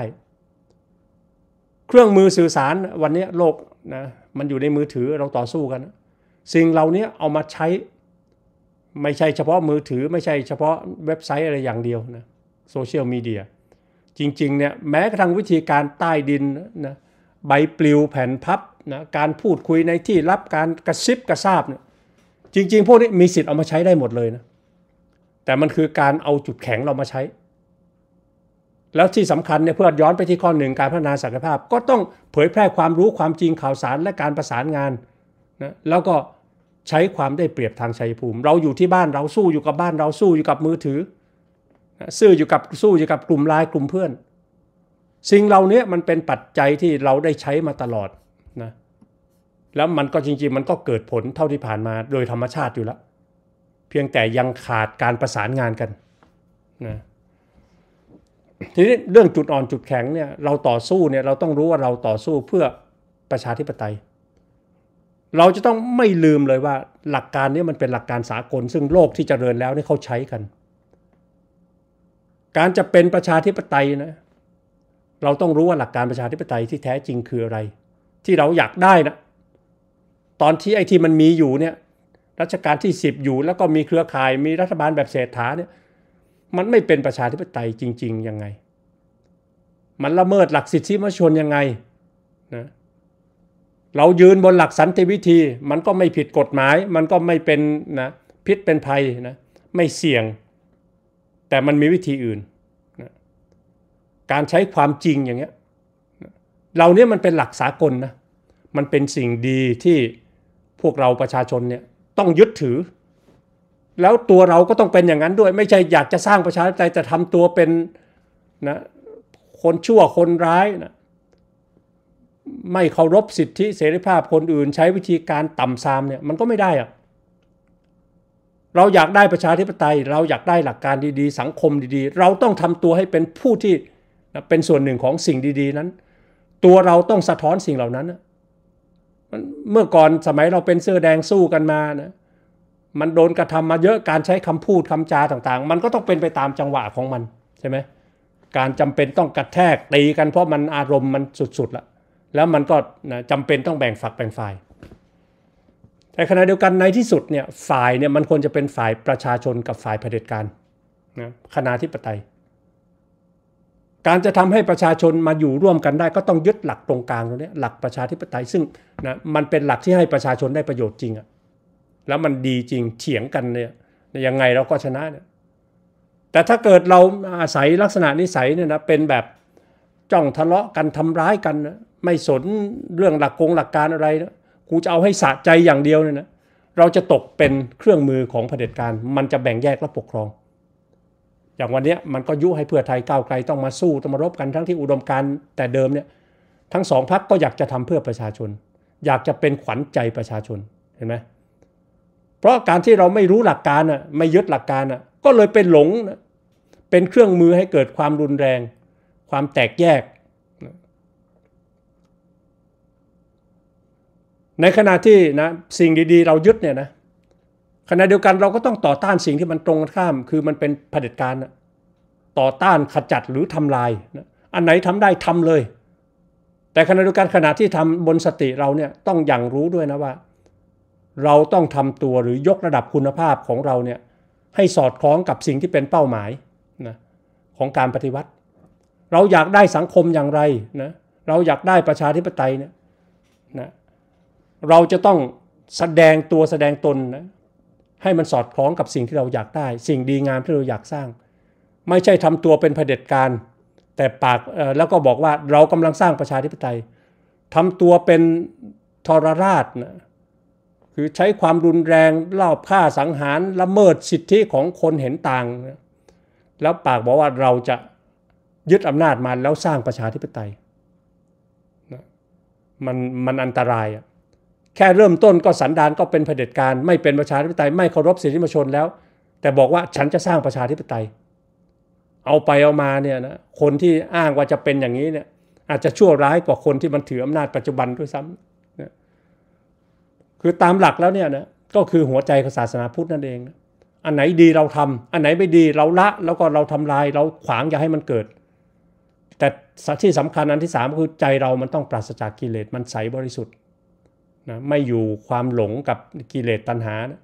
เครื่องมือสื่อสารวันนี้โลกนะมันอยู่ในมือถือเราต่อสู้กัน สิ่งเหล่านี้เอามาใช้ไม่ใช่เฉพาะมือถือ ไม่ใช่เฉพาะเว็บไซต์อะไรอย่างเดียวนะโซเชียลมีเดียจริงๆเนี่ยแม้กระทั่งวิธีการใต้ดินนะใบปลิวแผ่นพับนะการพูดคุยในที่รับการกระซิบกระซาบเนี่ยจริง ๆ พวกนี้มีสิทธิ์เอามาใช้ได้หมดเลยนะแต่มันคือการเอาจุดแข็งเรามาใช้ แล้วที่สำคัญเนี่ยเพื่อย้อนไปที่ข้อหนึ่งการพัฒนาศักยภาพ ก็ต้องเผยแพร่ความรู้ความจริงข่าวสารและการประสานงานนะแล้วก็ใช้ความได้เปรียบทางชัยภูมิ เราอยู่ที่บ้านเราสู้อยู่กับบ้านเราสู้อยู่กับมือถือซื่ออยู่กับสู้อยู่กับกลุ่มลายกลุ่มเพื่อน สิ่งเหล่านี้มันเป็นปัจจัยที่เราได้ใช้มาตลอดนะแล้วมันก็จริงๆ มันก็เกิดผลเท่าที่ผ่านมาโดยธรรมชาติอยู่แล้ว เพียงแต่ยังขาดการประสานงานกันนะทีนี้เรื่องจุดอ่อนจุดแข็งเนี่ยเราต่อสู้เนี่ยเราต้องรู้ว่าเราต่อสู้เพื่อประชาธิปไตย เราจะต้องไม่ลืมเลยว่าหลักการนี้มันเป็นหลักการสากลซึ่งโลกที่จเจริญแล้วนี่เขาใช้กันการจะเป็นประชาธิปไตยนะเราต้องรู้ว่าหลักการประชาธิปไตยที่แท้จริงคืออะไร ที่เราอยากได้นะตอนที่ไอ้ที่มันมีอยู่เนี่ยรัชกาลที่ 10 อยู่แล้วก็มีเครือข่ายมีรัฐบาลแบบเศรษฐาเนี่ยมันไม่เป็นประชาธิปไตยจริงๆ ยังไง มันละเมิดหลักสิทธิมนชนยังไงนะเรายืนบนหลักสันติวิธี มันก็ไม่ผิดกฎหมาย มันก็ไม่เป็นนะพิษเป็นภัยนะไม่เสี่ยงแต่มันมีวิธีอื่นนะการใช้ความจริงอย่างเงี้ย เราเนี่ยมันเป็นหลักสากลนะ มันเป็นสิ่งดีที่พวกเราประชาชนเนี่ยต้องยึดถือ แล้วตัวเราก็ต้องเป็นอย่างนั้นด้วย ไม่ใช่อยากจะสร้างประชาธิปไตยแต่ทำตัวเป็นนะคนชั่วคนร้ายนะไม่เคารพสิทธิเสรีภาพคนอื่น ใช้วิธีการต่ำซามเนี่ยมันก็ไม่ได้อะเราอยากได้ประชาธิปไตยเราอยากได้หลักการดีๆ สังคมดีๆ เราต้องทำตัวให้เป็นผู้ที่เป็นส่วนหนึ่งของสิ่งดี ๆ นั้น ตัวเราต้องสะท้อนสิ่งเหล่านั้นมันเมื่อก่อนสมัยเราเป็นเสื้อแดงสู้กันมานะมันโดนกระทำมาเยอะการใช้คำพูดคำจาต่างๆ มันก็ต้องเป็นไปตามจังหวะของมันใช่ไหม การจำเป็นต้องกระแทกตีกันเพราะมันอารมณ์มันสุดๆละแล้วมันก็จํจำเป็นต้องแบ่งฝักแบ่งฝ่ายแต่ขณะเดียวกันในที่สุดเนี่ยฝ่ายเนี่ยมันควรจะเป็นฝ่ายประชาชนกับฝ่ายเผด็จการนะคณะีิปไตย การจะทำให้ประชาชนมาอยู่ร่วมกันได้ ก็ต้องยึดหลักตรงกลางตรงนี้หลักประชาธิปไตยซึ่งนะมันเป็นหลักที่ให้ประชาชนได้ประโยชน์จริงอะแล้วมันดีจริงเฉียงกันเนี่ยยังไงเราก็ชนะเนี่ยแต่ถ้าเกิดเราอาศัยลักษณะนิสัยเนี่ยนะเป็นแบบจ้องทะเลาะกันทำร้ายกันนะไม่สนเรื่องหลักกงหลักการอะไรนะกูจะเอาให้สะใจอย่างเดียวเนี่ยนะ เราจะตกเป็นเครื่องมือของเผด็จการ มันจะแบ่งแยกและปกครอง อย่างวันนี้มันก็ยุให้เพื่อไทยก้าวไกลต้องมาสู้ต้องมารบกันทั้งที่อุดมการแต่เดิมเนี่ยทั้งสองพักก็อยากจะทำเพื่อประชาชน อยากจะเป็นขวัญใจประชาชนเห็นไหมเพราะการที่เราไม่รู้หลักการอ่ะไม่ยึดหลักการอ่ะก็เลยเป็นหลงเป็นเครื่องมือให้เกิดความรุนแรง ความแตกแยกในขณะที่นะสิ่งดีๆเรายึดเนี่ยนะขณะเดียวกันเราก็ต้องต่อต้านสิ่งที่มันตรงข้าม คือมันเป็นเผด็จการนะต่อต้านขจัดหรือทำลายนะอันไหนทำได้ทำเลย แต่ขณะเดียวกันขณะที่ทำบนสติเราเนี่ยต้องอย่างรู้ด้วยนะว่า เราต้องทำตัวหรือยกระดับคุณภาพของเราเนี่ย ให้สอดคล้องกับสิ่งที่เป็นเป้าหมายนะของการปฏิวัติ เราอยากได้สังคมอย่างไรนะเราอยากได้ประชาธิปไตยเนี่ยนะเราจะต้องแสดงตัวแสดงตนนะให้มันสอดคล้องกับสิ่งที่เราอยากได้ สิ่งดีงามที่เราอยากสร้าง ไม่ใช่ทำตัวเป็นเผด็จการแต่ปากแล้วก็บอกว่าเรากำลังสร้างประชาธิปไตย ทำตัวเป็นทรราชนะคือใช้ความรุนแรงลอบฆ่าสังหารละเมิดสิทธิของคนเห็นต่าง แล้วปากบอกว่าเราจะยึดอำนาจมาแล้วสร้างประชาธิปไตยมันมันอันตรายอ่ะแค่เริ่มต้นก็สันดานก็เป็นเผด็จการไม่เป็นประชาธิปไตยไม่เคารพสิทธิมนชนแล้ว แต่บอกว่าฉันจะสร้างประชาธิปไตย เอาไปเอามาเนี่ยนะคนที่อ้างว่าจะเป็นอย่างนี้เนี่ยอาจจะชั่วร้ายกว่าคนที่มันถืออำนาจปัจจุบันด้วยซ้ำนะคือตามหลักแล้วเนี่ยนะก็คือหัวใจของศาสนาพุทธนั่นเอง อันไหนดีเราทำ อันไหนไม่ดีเราละแล้วก็เราทำลายเราขวางอย่าให้มันเกิด แต่ที่สำคัญอันที่สามคือ ใจเรามันต้องปราศจากกิเลสมันใสบริสุทธิ์นะไม่อยู่ความหลงกับกิเลสตัณหานะ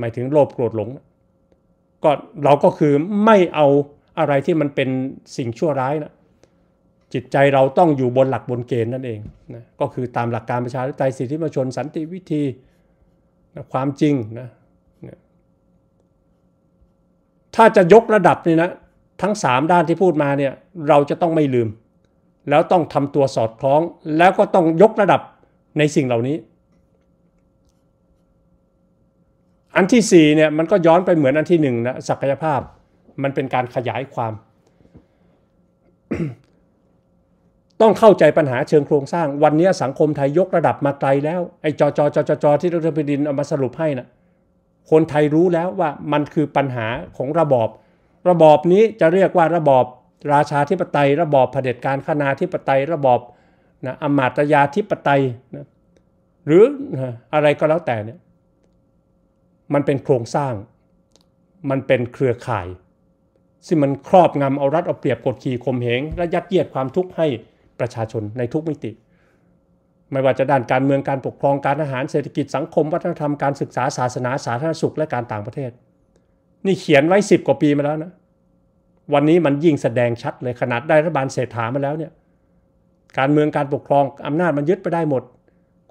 หมายถึงโลภโกรธหลง ก็เราก็คือไม่เอาอะไรที่มันเป็นสิ่งชั่วร้ายนะจิตใจเราต้องอยู่บนหลักบนเกณฑ์นั่นเองนะก็คือตามหลักการประชาธิปไตยสิทธิมชนสันติวิธีนะความจริงนะถ้าจะยกระดับนี่นะทั้ง 3 ด้านที่พูดมาเนี่ยเราจะต้องไม่ลืม แล้วต้องทำตัวสอดคล้องแล้วก็ต้องยกระดับในสิ่งเหล่านี้อันที่4เนี่ยมันก็ย้อนไปเหมือนอันที่1นะศักยภาพ มันเป็นการขยายความ ต้องเข้าใจปัญหาเชิงโครงสร้าง วันนี้สังคมไทยยกระดับมาไกลแล้วไอ้จอจอจอจอจอที่รัฐบดินเอามาสรุปให้นะ่ะคนไทยรู้แล้วว่ามันคือปัญหาของระบอบ ระบอบนี้จะเรียกว่าระบอบราชาธิปไตย ระบอบเผด็จการคณาธิปไตย ระบอบนะอมาตยาธิปไตยนะหรืออะไรก็แล้วแต่เนี่ยมันเป็นโครงสร้าง มันเป็นเครือข่าย ซึ่งมันครอบงำเอารัดเอาเปรียบกดขี่ข่มเหงและยัดเยียดความทุกข์ให้ประชาชนในทุกมิติ ไม่ว่าจะด้านการเมืองการปกครองการอาหารเศรษฐกิจสังคมวัฒนธรรมการศึกษาศาสนา สาธารณสุขและการต่างประเทศ นี่เขียนไว้สิบกว่าปีมาแล้วนะ วันนี้มันยิ่งแสดงชัดเลยขนาดได้รัฐบาลเศรษฐามาแล้วเนี่ยการเมืองการปกครองอำนาจมันยึดไปได้หมด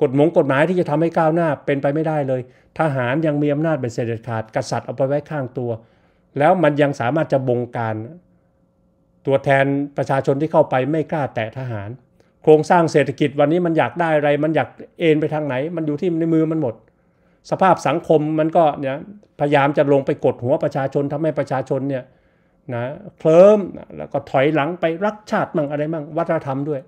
กฎหมงกฎหมายที่จะทำให้ก้าวหน้าเป็นไปไม่ได้เลย ทหารยังมีอำนาจเป็นเสด็จขาดกษัตริย์เอาไปไว้ข้างตัว แล้วมันยังสามารถจะบงการ ตัวแทนประชาชนที่เข้าไปไม่กล้าแตะทหาร โครงสร้างเศรษฐกิจวันนี้มันอยากได้อะไร มันอยากเอ็นไปทางไหน มันอยู่ที่ในมือมันหมด สภาพสังคมมันก็เนี่ยพยายามจะลงไปกดหัวประชาชนทำให้ประชาชนเนี่ยนะเคลิ้มแล้วก็ถอยหลังไปรักชาติมั่งอะไรมั่งวัฒนธรรมด้วย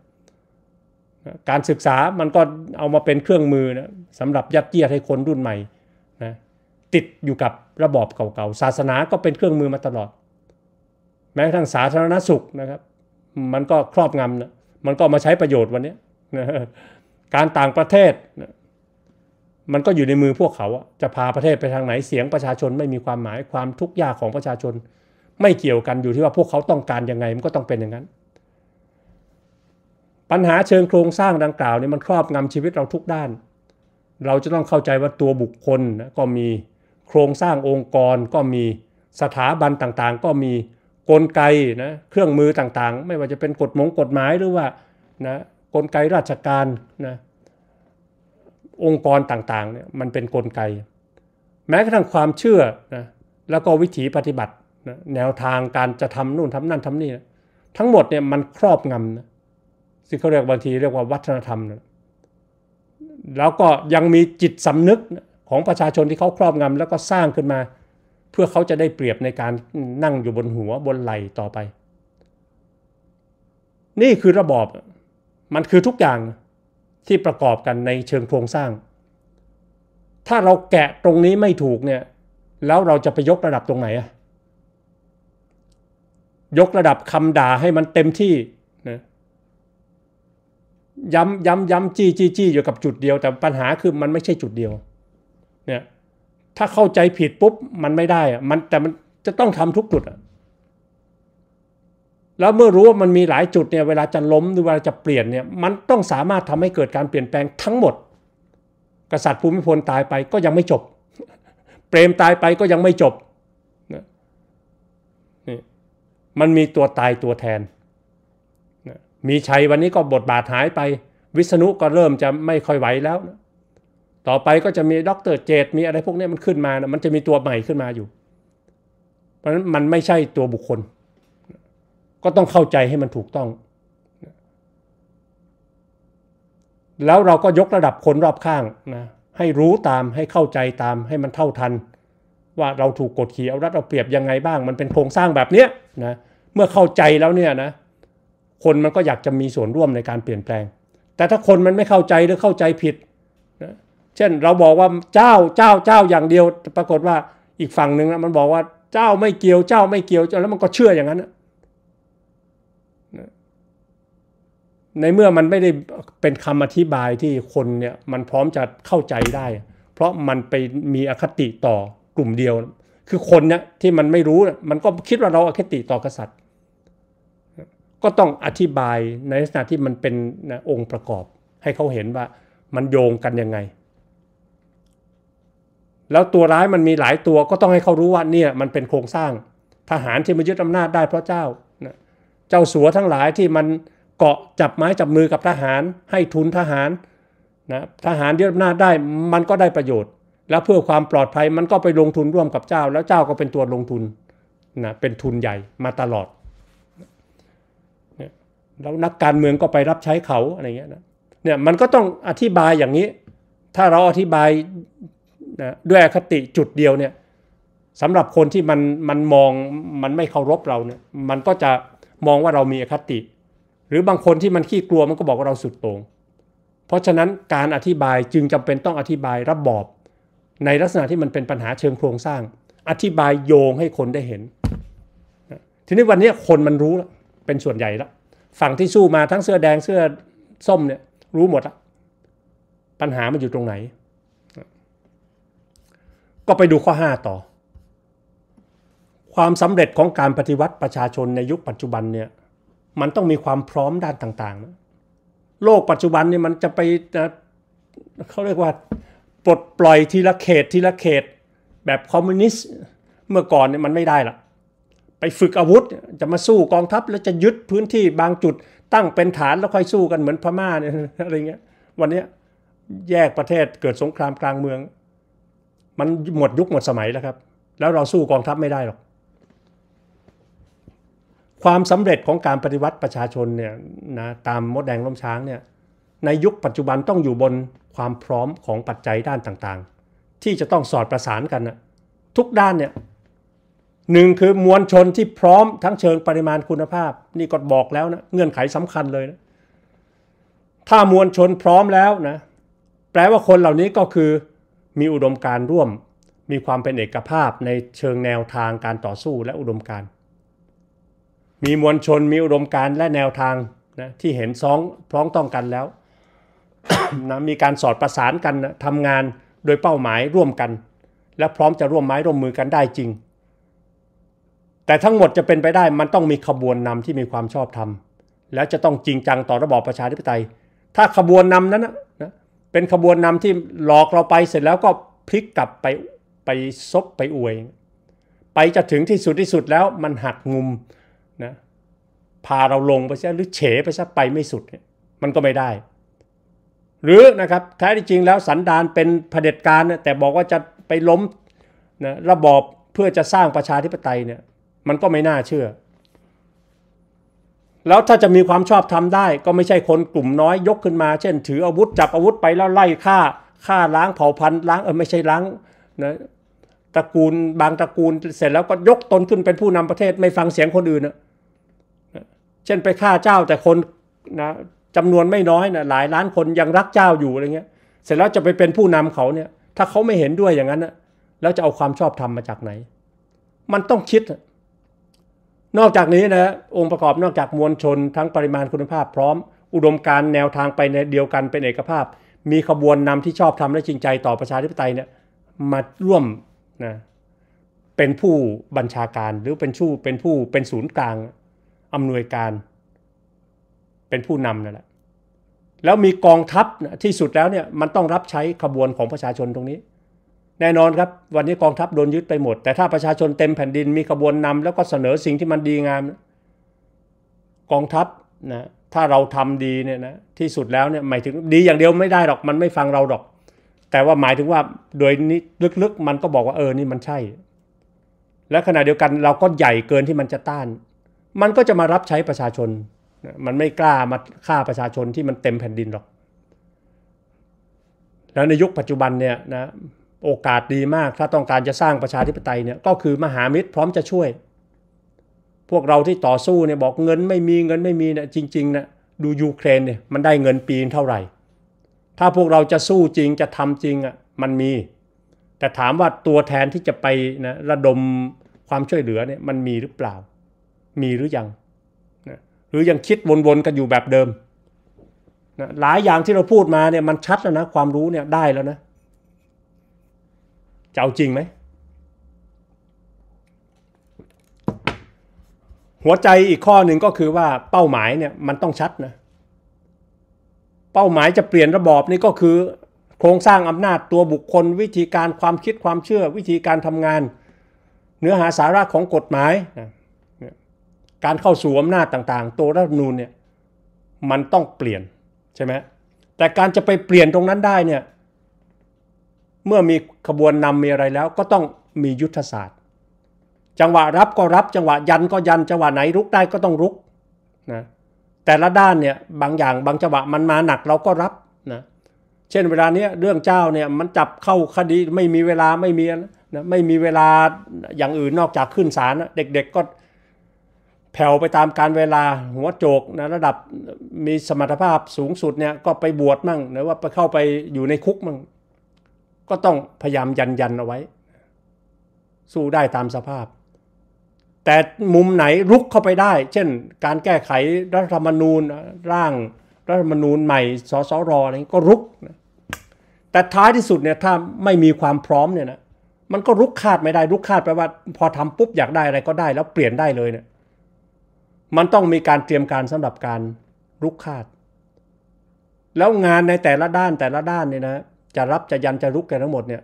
การศึกษามันก็เอามาเป็นเครื่องมือนะสำหรับยัดเยียดให้คนรุ่นใหม่นะติดอยู่กับระบอบเก่าๆศาสนาก็เป็นเครื่องมือมาตลอด แม้กระทั่งสาธารณสุขนะครับ มันก็ครอบงำนะมันก็มาใช้ประโยชน์วันนี้นะการต่างประเทศนะมันก็อยู่ในมือพวกเขาจะพาประเทศไปทางไหนเสียงประชาชนไม่มีความหมายความทุกข์ยากของประชาชน ไม่เกี่ยวกันอยู่ที่ว่าพวกเขาต้องการยังไงมันก็ต้องเป็นอย่างนั้นปัญหาเชิงโครงสร้างดังกล่าวนี่มันครอบงำชีวิตเราทุกด้าน เราจะต้องเข้าใจว่าตัวบุคคลก็มีโครงสร้างองค์กร ก็มีสถาบันต่างๆ ก็มีกลไกนะเครื่องมือต่างๆ ไม่ว่าจะเป็นกฎมงกฎหมายหรือว่านะกลไกราชการนะองค์กรต่างๆเนี่ยมันเป็นนกลไก แม้กระทั่งความเชื่อนะแล้วก็วิถีปฏิบัตินะแนวทางการจะทำนู่นทำนั่นทำนี่นะทั้งหมดเนี่ยมันครอบงำนะซึ่งเขาเรียกบางทีเรียกว่าวัฒนธรรม แล้วก็ยังมีจิตสำนึกของประชาชนที่เขาครอบงำแล้วก็สร้างขึ้นมาเพื่อเขาจะได้เปรียบในการนั่งอยู่บนหัวบนไหล่ต่อไป นี่คือระบอบมันคือทุกอย่างที่ประกอบกันในเชิงโครงสร้าง ถ้าเราแกะตรงนี้ไม่ถูกเนี่ยแล้วเราจะไปยกระดับตรงไหนอะยกระดับคำด่าให้มันเต็มที่ย้ำย้ำย้ำจี้จี้จี้อยู่กับจุดเดียว แต่ปัญหาคือมันไม่ใช่จุดเดียวเนี่ยถ้าเข้าใจผิดปุ๊บมันไม่ได้อะมันแต่มันจะต้องทำทุกจุดอะแล้วเมื่อรู้ว่ามันมีหลายจุดเนี่ยเวลาจะล้มหรือเวลาจะเปลี่ยนเนี่ยมันต้องสามารถทำให้เกิดการเปลี่ยนแปลงทั้งหมด กษัตริย์ภูมิพลตายไปก็ยังไม่จบเปรมตายไปก็ยังไม่จบนี่มันมีตัวตายตัวแทนมีชัยวันนี้ก็บทบาทหายไปวิษณุก็เริ่มจะไม่ค่อยไหวแล้วนะต่อไปก็จะมีด็อกเตอร์เจตมีอะไรพวกนี้มันขึ้นมานะมันจะมีตัวใหม่ขึ้นมาอยู่ เพราะฉะนั้นมันไม่ใช่ตัวบุคคล ก็ต้องเข้าใจให้มันถูกต้อง แล้วเราก็ยกระดับคนรอบข้างนะให้รู้ตามให้เข้าใจตามให้มันเท่าทัน ว่าเราถูกกดขี่เอารัดเอาเปรียบยังไงบ้าง มันเป็นโครงสร้างแบบเนี้ยนะเมื่อเข้าใจแล้วเนี่ยนะคนมันก็อยากจะมีส่วนร่วมในการเปลี่ยนแปลง แต่ถ้าคนมันไม่เข้าใจหรือเข้าใจผิดนะเช่นเราบอกว่าเจ้า เจ้า เจ้าอย่างเดียว ปรากฏว่าอีกฝั่งหนึ่งนะมันบอกว่าเจ้าไม่เกี่ยว เจ้าไม่เกี่ยว แล้วมันก็เชื่ออย่างนั้นนะในเมื่อมันไม่ได้เป็นคำอธิบายที่คนเนี่ยมันพร้อมจะเข้าใจได้ เพราะมันไปมีอคติต่อกลุ่มเดียว คือคนเนี่ยที่มันไม่รู้มันก็คิดว่าเราอคติต่อกษัตริย์ก็ต้องอธิบายในลักษณะที่มันเป็นนะองค์ประกอบให้เขาเห็นว่ามันโยงกันยังไง แล้วตัวร้ายมันมีหลายตัวก็ต้องให้เขารู้ว่าเนี่ยมันเป็นโครงสร้างทหารที่มายึดอำนาจได้เพราะเจ้านะเจ้าสัวทั้งหลายที่มันเกาะจับไม้จับมือกับทหารให้ทุนทหารนะทหารยึดอำนาจได้มันก็ได้ประโยชน์ แล้วเพื่อความปลอดภัยมันก็ไปลงทุนร่วมกับเจ้า แล้วเจ้าก็เป็นตัวลงทุนนะเป็นทุนใหญ่มาตลอดแล้วนักการเมืองก็ไปรับใช้เขาอะไรเงี้ยนะ เนี่ยมันก็ต้องอธิบายอย่างนี้ ถ้าเราอธิบายนะด้วยอคติจุดเดียวเนี่ยสำหรับคนที่มันมันมอง มันไม่เคารพเราเนี่ยมันก็จะมองว่าเรามีอคติ หรือบางคนที่มันขี้กลัวมันก็บอกว่าเราสุดโต่งเพราะฉะนั้นการอธิบายจึงจำเป็นต้องอธิบายระบอบในลักษณะที่มันเป็นปัญหาเชิงโครงสร้าง อธิบายโยงให้คนได้เห็น ทีนี้วันนี้คนมันรู้แล้วเป็นส่วนใหญ่แล้วฝั่งที่สู้มาทั้งเสื้อแดงเสื้อส้มเนี่ยรู้หมดละปัญหามันอยู่ตรงไหน ก็ไปดูข้อ 5 ต่อ ความสำเร็จของการปฏิวัติประชาชนในยุคปัจจุบันเนี่ยมันต้องมีความพร้อมด้านต่างๆ โลกปัจจุบันเนี่ยมันจะไปเขาเรียกว่าปลดปล่อยทีละเขต ทีละเขต แบบคอมมิวนิสต์เมื่อก่อนเนี่ยมันไม่ได้ละไปฝึกอาวุธจะมาสู้กองทัพแล้วจะยึดพื้นที่บางจุด ตั้งเป็นฐานแล้วค่อยสู้กันเหมือนพม่าเนี่ยอะไรเงี้ย วันนี้แยกประเทศเกิดสงครามกลางเมือง มันหมดยุคหมดสมัยแล้วครับ แล้วเราสู้กองทัพไม่ได้หรอก ความสำเร็จของการปฏิวัติประชาชนเนี่ยนะตามมดแดงล้มช้างเนี่ยในยุคปัจจุบันต้องอยู่บนความพร้อมของปัจจัยด้านต่างๆ ที่จะต้องสอดประสานกันนะทุกด้านเนี่ยหนึ่งคือมวลชนที่พร้อมทั้งเชิงปริมาณคุณภาพ นี่ก็บอกแล้วนะเงื่อนไขสำคัญเลยนะถ้ามวลชนพร้อมแล้วนะแปลว่าคนเหล่านี้ก็คือ มีอุดมการร่วม มีความเป็นเอกภาพในเชิงแนวทางการต่อสู้และอุดมการ มีมวลชนมีอุดมการและแนวทางนะที่เห็นซ้องพร้องต้องกันแล้วนะมีการสอดประสานกันนะทำงานโดยเป้าหมายร่วมกัน และพร้อมจะร่วมไม้ร่วมมือกันได้จริงแต่ทั้งหมดจะเป็นไปได้มันต้องมีขบวนนำที่มีความชอบธรรม และจะต้องจริงจังต่อระบอบประชาธิปไตย ถ้าขบวนนำนั้นนะเป็นขบวนนำที่หลอกเราไปเสร็จแล้วก็พลิกกลับไปไปซบไปอวยไปจะถึงที่สุดที่สุดแล้วมันหักงุมนะพาเราลงไปซะหรือเฉไปซะไปไม่สุด มันก็ไม่ได้ หรือนะครับแท้จริงแล้วสันดานเป็นเผด็จการแต่บอกว่าจะไปล้มนะระบอบเพื่อจะสร้างประชาธิปไตยเนี่ยมันก็ไม่น่าเชื่อ แล้วถ้าจะมีความชอบทำได้ก็ไม่ใช่คนกลุ่มน้อย ยกขึ้นมา เช่นถืออาวุธ จับอาวุธไปแล้วไล่ฆ่าฆ่าล้างเผ่าพันธุ์ล้างเออไม่ใช่ล้างนะตระกูลบางตระกูลเสร็จแล้วก็ยกตนขึ้นเป็นผู้นำประเทศไม่ฟังเสียงคนอื่นนะเช่นไปฆ่าเจ้าแต่คนนะจำนวนไม่น้อยนะหลายล้านคนยังรักเจ้าอยู่อะไรเงี้ย เสร็จแล้วจะไปเป็นผู้นำเขาเนี่ยถ้าเขาไม่เห็นด้วยอย่างนั้นนะแล้วจะเอาความชอบธรรมมาจากไหน มันต้องคิดนะนอกจากนี้นะองค์ประกอบนอกจากมวลชนทั้งปริมาณคุณภาพ พร้อม อุดมการแนวทางไปในเดียวกันเป็นเอกภาพ มีขบวนนำที่ชอบทำและจริงใจต่อประชาธิปไตยเนี่ยมาร่วมนะเป็นผู้บัญชาการ หรือเป็นชู้เป็นผู้เป็นศูนย์กลางอำนวยการ เป็นผู้นำนั่นแหละแล้วมีกองทัพที่สุดแล้วเนี่ยมันต้องรับใช้ขบวนของประชาชนตรงนี้แน่นอนครับวันนี้กองทัพโดนยึดไปหมด แต่ถ้าประชาชนเต็มแผ่นดินมีขบวนนำ แล้วก็เสนอสิ่งที่มันดีงาม กองทัพนะถ้าเราทำดีเนี่ยนะที่สุดแล้วเนี่ยหมายถึงดีอย่างเดียวไม่ได้หรอก มันไม่ฟังเราหรอก แต่ว่าหมายถึงว่าโดยนี้ลึกๆ มันก็บอกว่าเออนี่มันใช่ และขณะเดียวกันเราก็ใหญ่เกินที่มันจะต้าน มันก็จะมารับใช้ประชาชนมันไม่กล้ามาฆ่าประชาชนที่มันเต็มแผ่นดินหรอก แล้วในยุคปัจจุบันเนี่ยนะโอกาสดีมากถ้าต้องการจะสร้างประชาธิปไตยเนี่ยก็คือมหามิตรพร้อมจะช่วย พวกเราที่ต่อสู้เนี่ยบอกเงินไม่มีเงินไม่มีเนี่ยจริงๆนะดูยูเครนเนี่ยมันได้เงินปีนเท่าไหร่ถ้าพวกเราจะสู้จริงจะทำจริงอ่ะมันมี แต่ถามว่าตัวแทนที่จะไปนะระดมความช่วยเหลือเนี่ยมันมีหรือเปล่า มีหรือยังนะหรือยังคิดวนๆกันอยู่แบบเดิมนะหลายอย่างที่เราพูดมาเนี่ยมันชัดแล้วนะความรู้เนี่ยได้แล้วนะจะเอาจริงไหมหัวใจอีกข้อหนึ่งก็คือว่าเป้าหมายเนี่ยมันต้องชัดนะเป้าหมายจะเปลี่ยนระบอบนี่ก็คือ โครงสร้างอำนาจตัวบุคคลวิธีการความคิดความเชื่อ วิธีการทำงาน เนื้อหาสาระของกฎหมาย การเข้าสู่อำนาจต่าง ๆ ตัวรัฐธรรมนูญเนี่ยมันต้องเปลี่ยน ใช่ไหมแต่การจะไปเปลี่ยนตรงนั้นได้เนี่ยเมื่อมีขบวนนำมีอะไรแล้วก็ต้องมียุทธศาสตร์ จังหวะรับก็รับ จังหวะยันก็ยัน จังหวะไหนรุกได้ก็ต้องรุกนะแต่ละด้านเนี่ยบางอย่างบางจังหวะมันมาหนักเราก็รับนะเช่นเวลาเนี้ยเรื่องเจ้าเนี่ยมันจับเข้าคดีไม่มีเวลาไม่มีนะไม่มีเวลาอย่างอื่นนอกจากขึ้นศาลนะเด็กๆก็แผ่วไปตามการเวลาหัวโจกนะระดับมีสมรรถภาพสูงสุดเนี่ยก็ไปบวชมั่งหรือว่าไปเข้าไปอยู่ในคุกมั่งก็ต้องพยายามยันยันเอาไว้ สู้ได้ตามสภาพ แต่มุมไหนรุกเข้าไปได้ เช่นการแก้ไขรัฐธรรมนูญร่างรัฐธรรมนูญใหม่สสรอะไรก็รุก แต่ท้ายที่สุดเนี่ยถ้าไม่มีความพร้อมเนี่ยนะมันก็รุกคาดไม่ได้รุกคาดแปลว่าพอทำปุ๊บอยากได้อะไรก็ได้แล้วเปลี่ยนได้เลยเนี่ยมันต้องมีการเตรียมการสำหรับการรุกคาด แล้วงานในแต่ละด้านแต่ละด้านเนี่ยนะจะรับจะยัน จะรุกกันทั้งหมดเนี่ย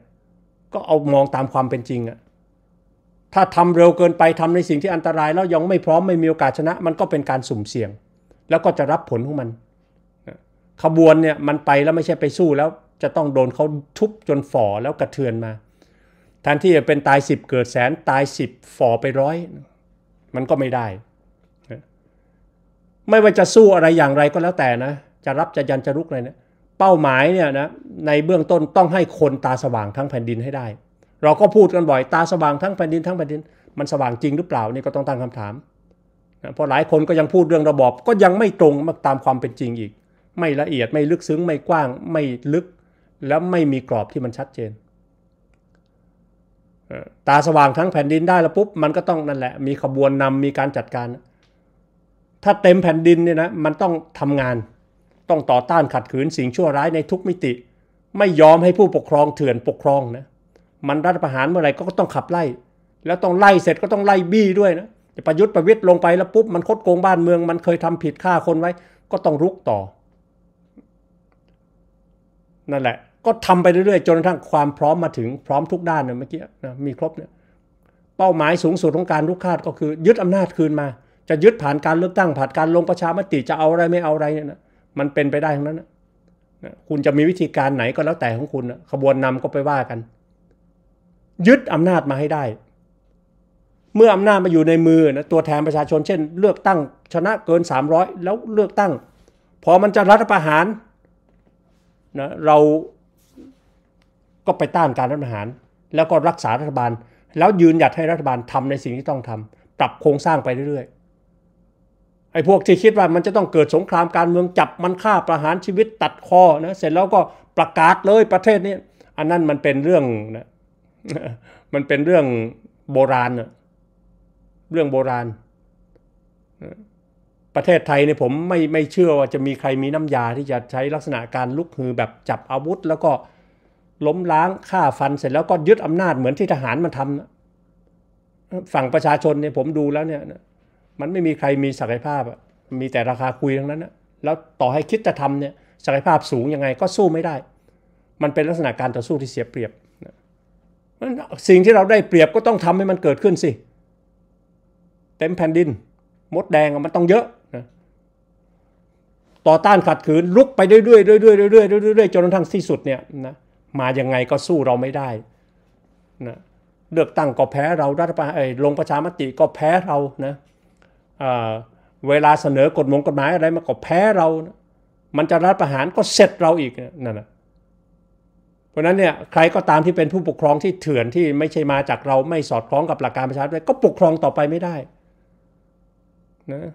ก็เอามองตามความเป็นจริงอะถ้าทำเร็วเกินไปทำในสิ่งที่อันตรายแล้วยังไม่พร้อมไม่มีโอกาสชนะ มันก็เป็นการสุ่มเสี่ยง แล้วก็จะรับผลของมันขบวนเนี่ยมันไปแล้วไม่ใช่ไปสู้แล้วจะต้องโดนเขาทุบจนฝ่อแล้วกระเทือนมา แทนที่จะเป็นตายสิบเกิดแสนตายสิบฝ่อไปร้อยมันก็ไม่ได้ไม่ว่าจะสู้อะไรอย่างไรก็แล้วแต่นะ จะรับจะยันจะรุกอะไรเนะี่ยเป้าหมายเนี่ยนะในเบื้องต้นต้องให้คนตาสว่างทั้งแผ่นดินให้ได้ เราก็พูดกันบ่อยตาสว่างทั้งแผ่นดินทั้งแผ่นดิน มันสว่างจริงหรือเปล่านี่ก็ต้องตั้งคำถามเพราะหลายคนก็ยังพูดเรื่องระบอบก็ยังไม่ตรงมาตามความเป็นจริงอีก ไม่ละเอียดไม่ลึกซึ้งไม่กว้างไม่ลึกแล้วไม่มีกรอบที่มันชัดเจน ตาสว่างทั้งแผ่นดินได้แล้วปุ๊บมันก็ต้องนั่นแหละมีขบวนนำมีการจัดการ ถ้าเต็มแผ่นดินเนี่ยนะมันต้องทำงานต้องต่อต้านขัดขืน สิ่งชั่วร้ายในทุกมิติ ไม่ยอมให้ผู้ปกครองเถื่อนปกครองนะมันรัฐประหารเมื่อไหร่ก็ต้องขับไล่ แล้วต้องไล่เสร็จก็ต้องไล่บี้ด้วยนะจะประยุทธ์ประวิตย์ลงไปแล้วปุ๊บมันคดโกงบ้านเมือง มันเคยทำผิดฆ่าคนไว้ ก็ต้องรุกต่อ นั่นแหละ ก็ทำไปเรื่อยๆจนกระทั่งความพร้อมมาถึงพร้อมทุกด้านเนี่ยเมื่อกี้นะมีครบเนี่ยเป้าหมายสูงสุดของการรุกคาดก็คือยึดอำนาจคืนมา จะยึดผ่านการเลือกตั้งผ่านการลงประชามติจะเอาอะไรไม่เอาอะไรเนี่ยนะมันเป็นไปได้ทั้งนั้นนะคุณจะมีวิธีการไหนก็แล้วแต่ของคุณ ขบวนนำก็ไปว่ากัน ยึดอำนาจมาให้ได้ เมื่ออำนาจมาอยู่ในมือนะตัวแทนประชาชนเช่นเลือกตั้งชนะเกิน 300 แล้วเลือกตั้ง พอมันจะรัฐประหารนะเราก็ไปต้านการรัฐประหาร แล้วก็รักษารัฐบาล แล้วยืนหยัดให้รัฐบาลทำในสิ่งที่ต้องทำ ปรับโครงสร้างไปเรื่อยไอ้พวกที่คิดว่ามันจะต้องเกิดสงครามการเมืองจับมันฆ่าประหารชีวิตตัดคอนะเสร็จแล้วก็ประกาศเลยประเทศนี้ อันนั้นมันเป็นเรื่องนะมันเป็นเรื่องโบราณนะเรื่องโบราณ ประเทศไทยเนี่ยผมไม่ไม่เชื่อว่าจะมีใครมีน้ำยาที่จะใช้ลักษณะการลุกฮือแบบจับอาวุธ แล้วก็ล้มล้างฆ่าฟัน เสร็จแล้วก็ยึดอำนาจเหมือนที่ทหารมันทำนะฝั่งประชาชนเนี่ยผมดูแล้วเนี่ยมันไม่มีใครมีศักยภาพมีแต่ราคาคุยทั้งนั้นนะแล้วต่อให้คิดจะทำเนี่ยศักยภาพสูงยังไงก็สู้ไม่ได้ มันเป็นลักษณะการต่อสู้ที่เสียเปรียบสิ่งที่เราได้เปรียบก็ต้องทำให้มันเกิดขึ้นสิ เต็มแผ่นดิน มดแดงมันต้องเยอะนะต่อต้านขัดขืนลุกไปเรื่อยๆเรื่อยๆเรื่อยๆเรื่อยๆอยๆจนกระทั่งที่สุดเนี่ยนะมายังไงก็สู้เราไม่ได้นะเลือกตั้งก็แพ้เรา รัฐประหารลงประชามติก็แพ้เรานะเวลาเสนอกฎมงกฎหมายอะไรมาก็แพ้เรา มันจะรัฐประหารก็เสร็จเราอีกนั่นนะเพราะนั้นเนี่ยใครก็ตามที่เป็นผู้ปกครองที่เถื่อนที่ไม่ใช่มาจากเราไม่สอดคล้องกับหลักการประชาธิปไตยก็ปกครองต่อไปไม่ได้นะ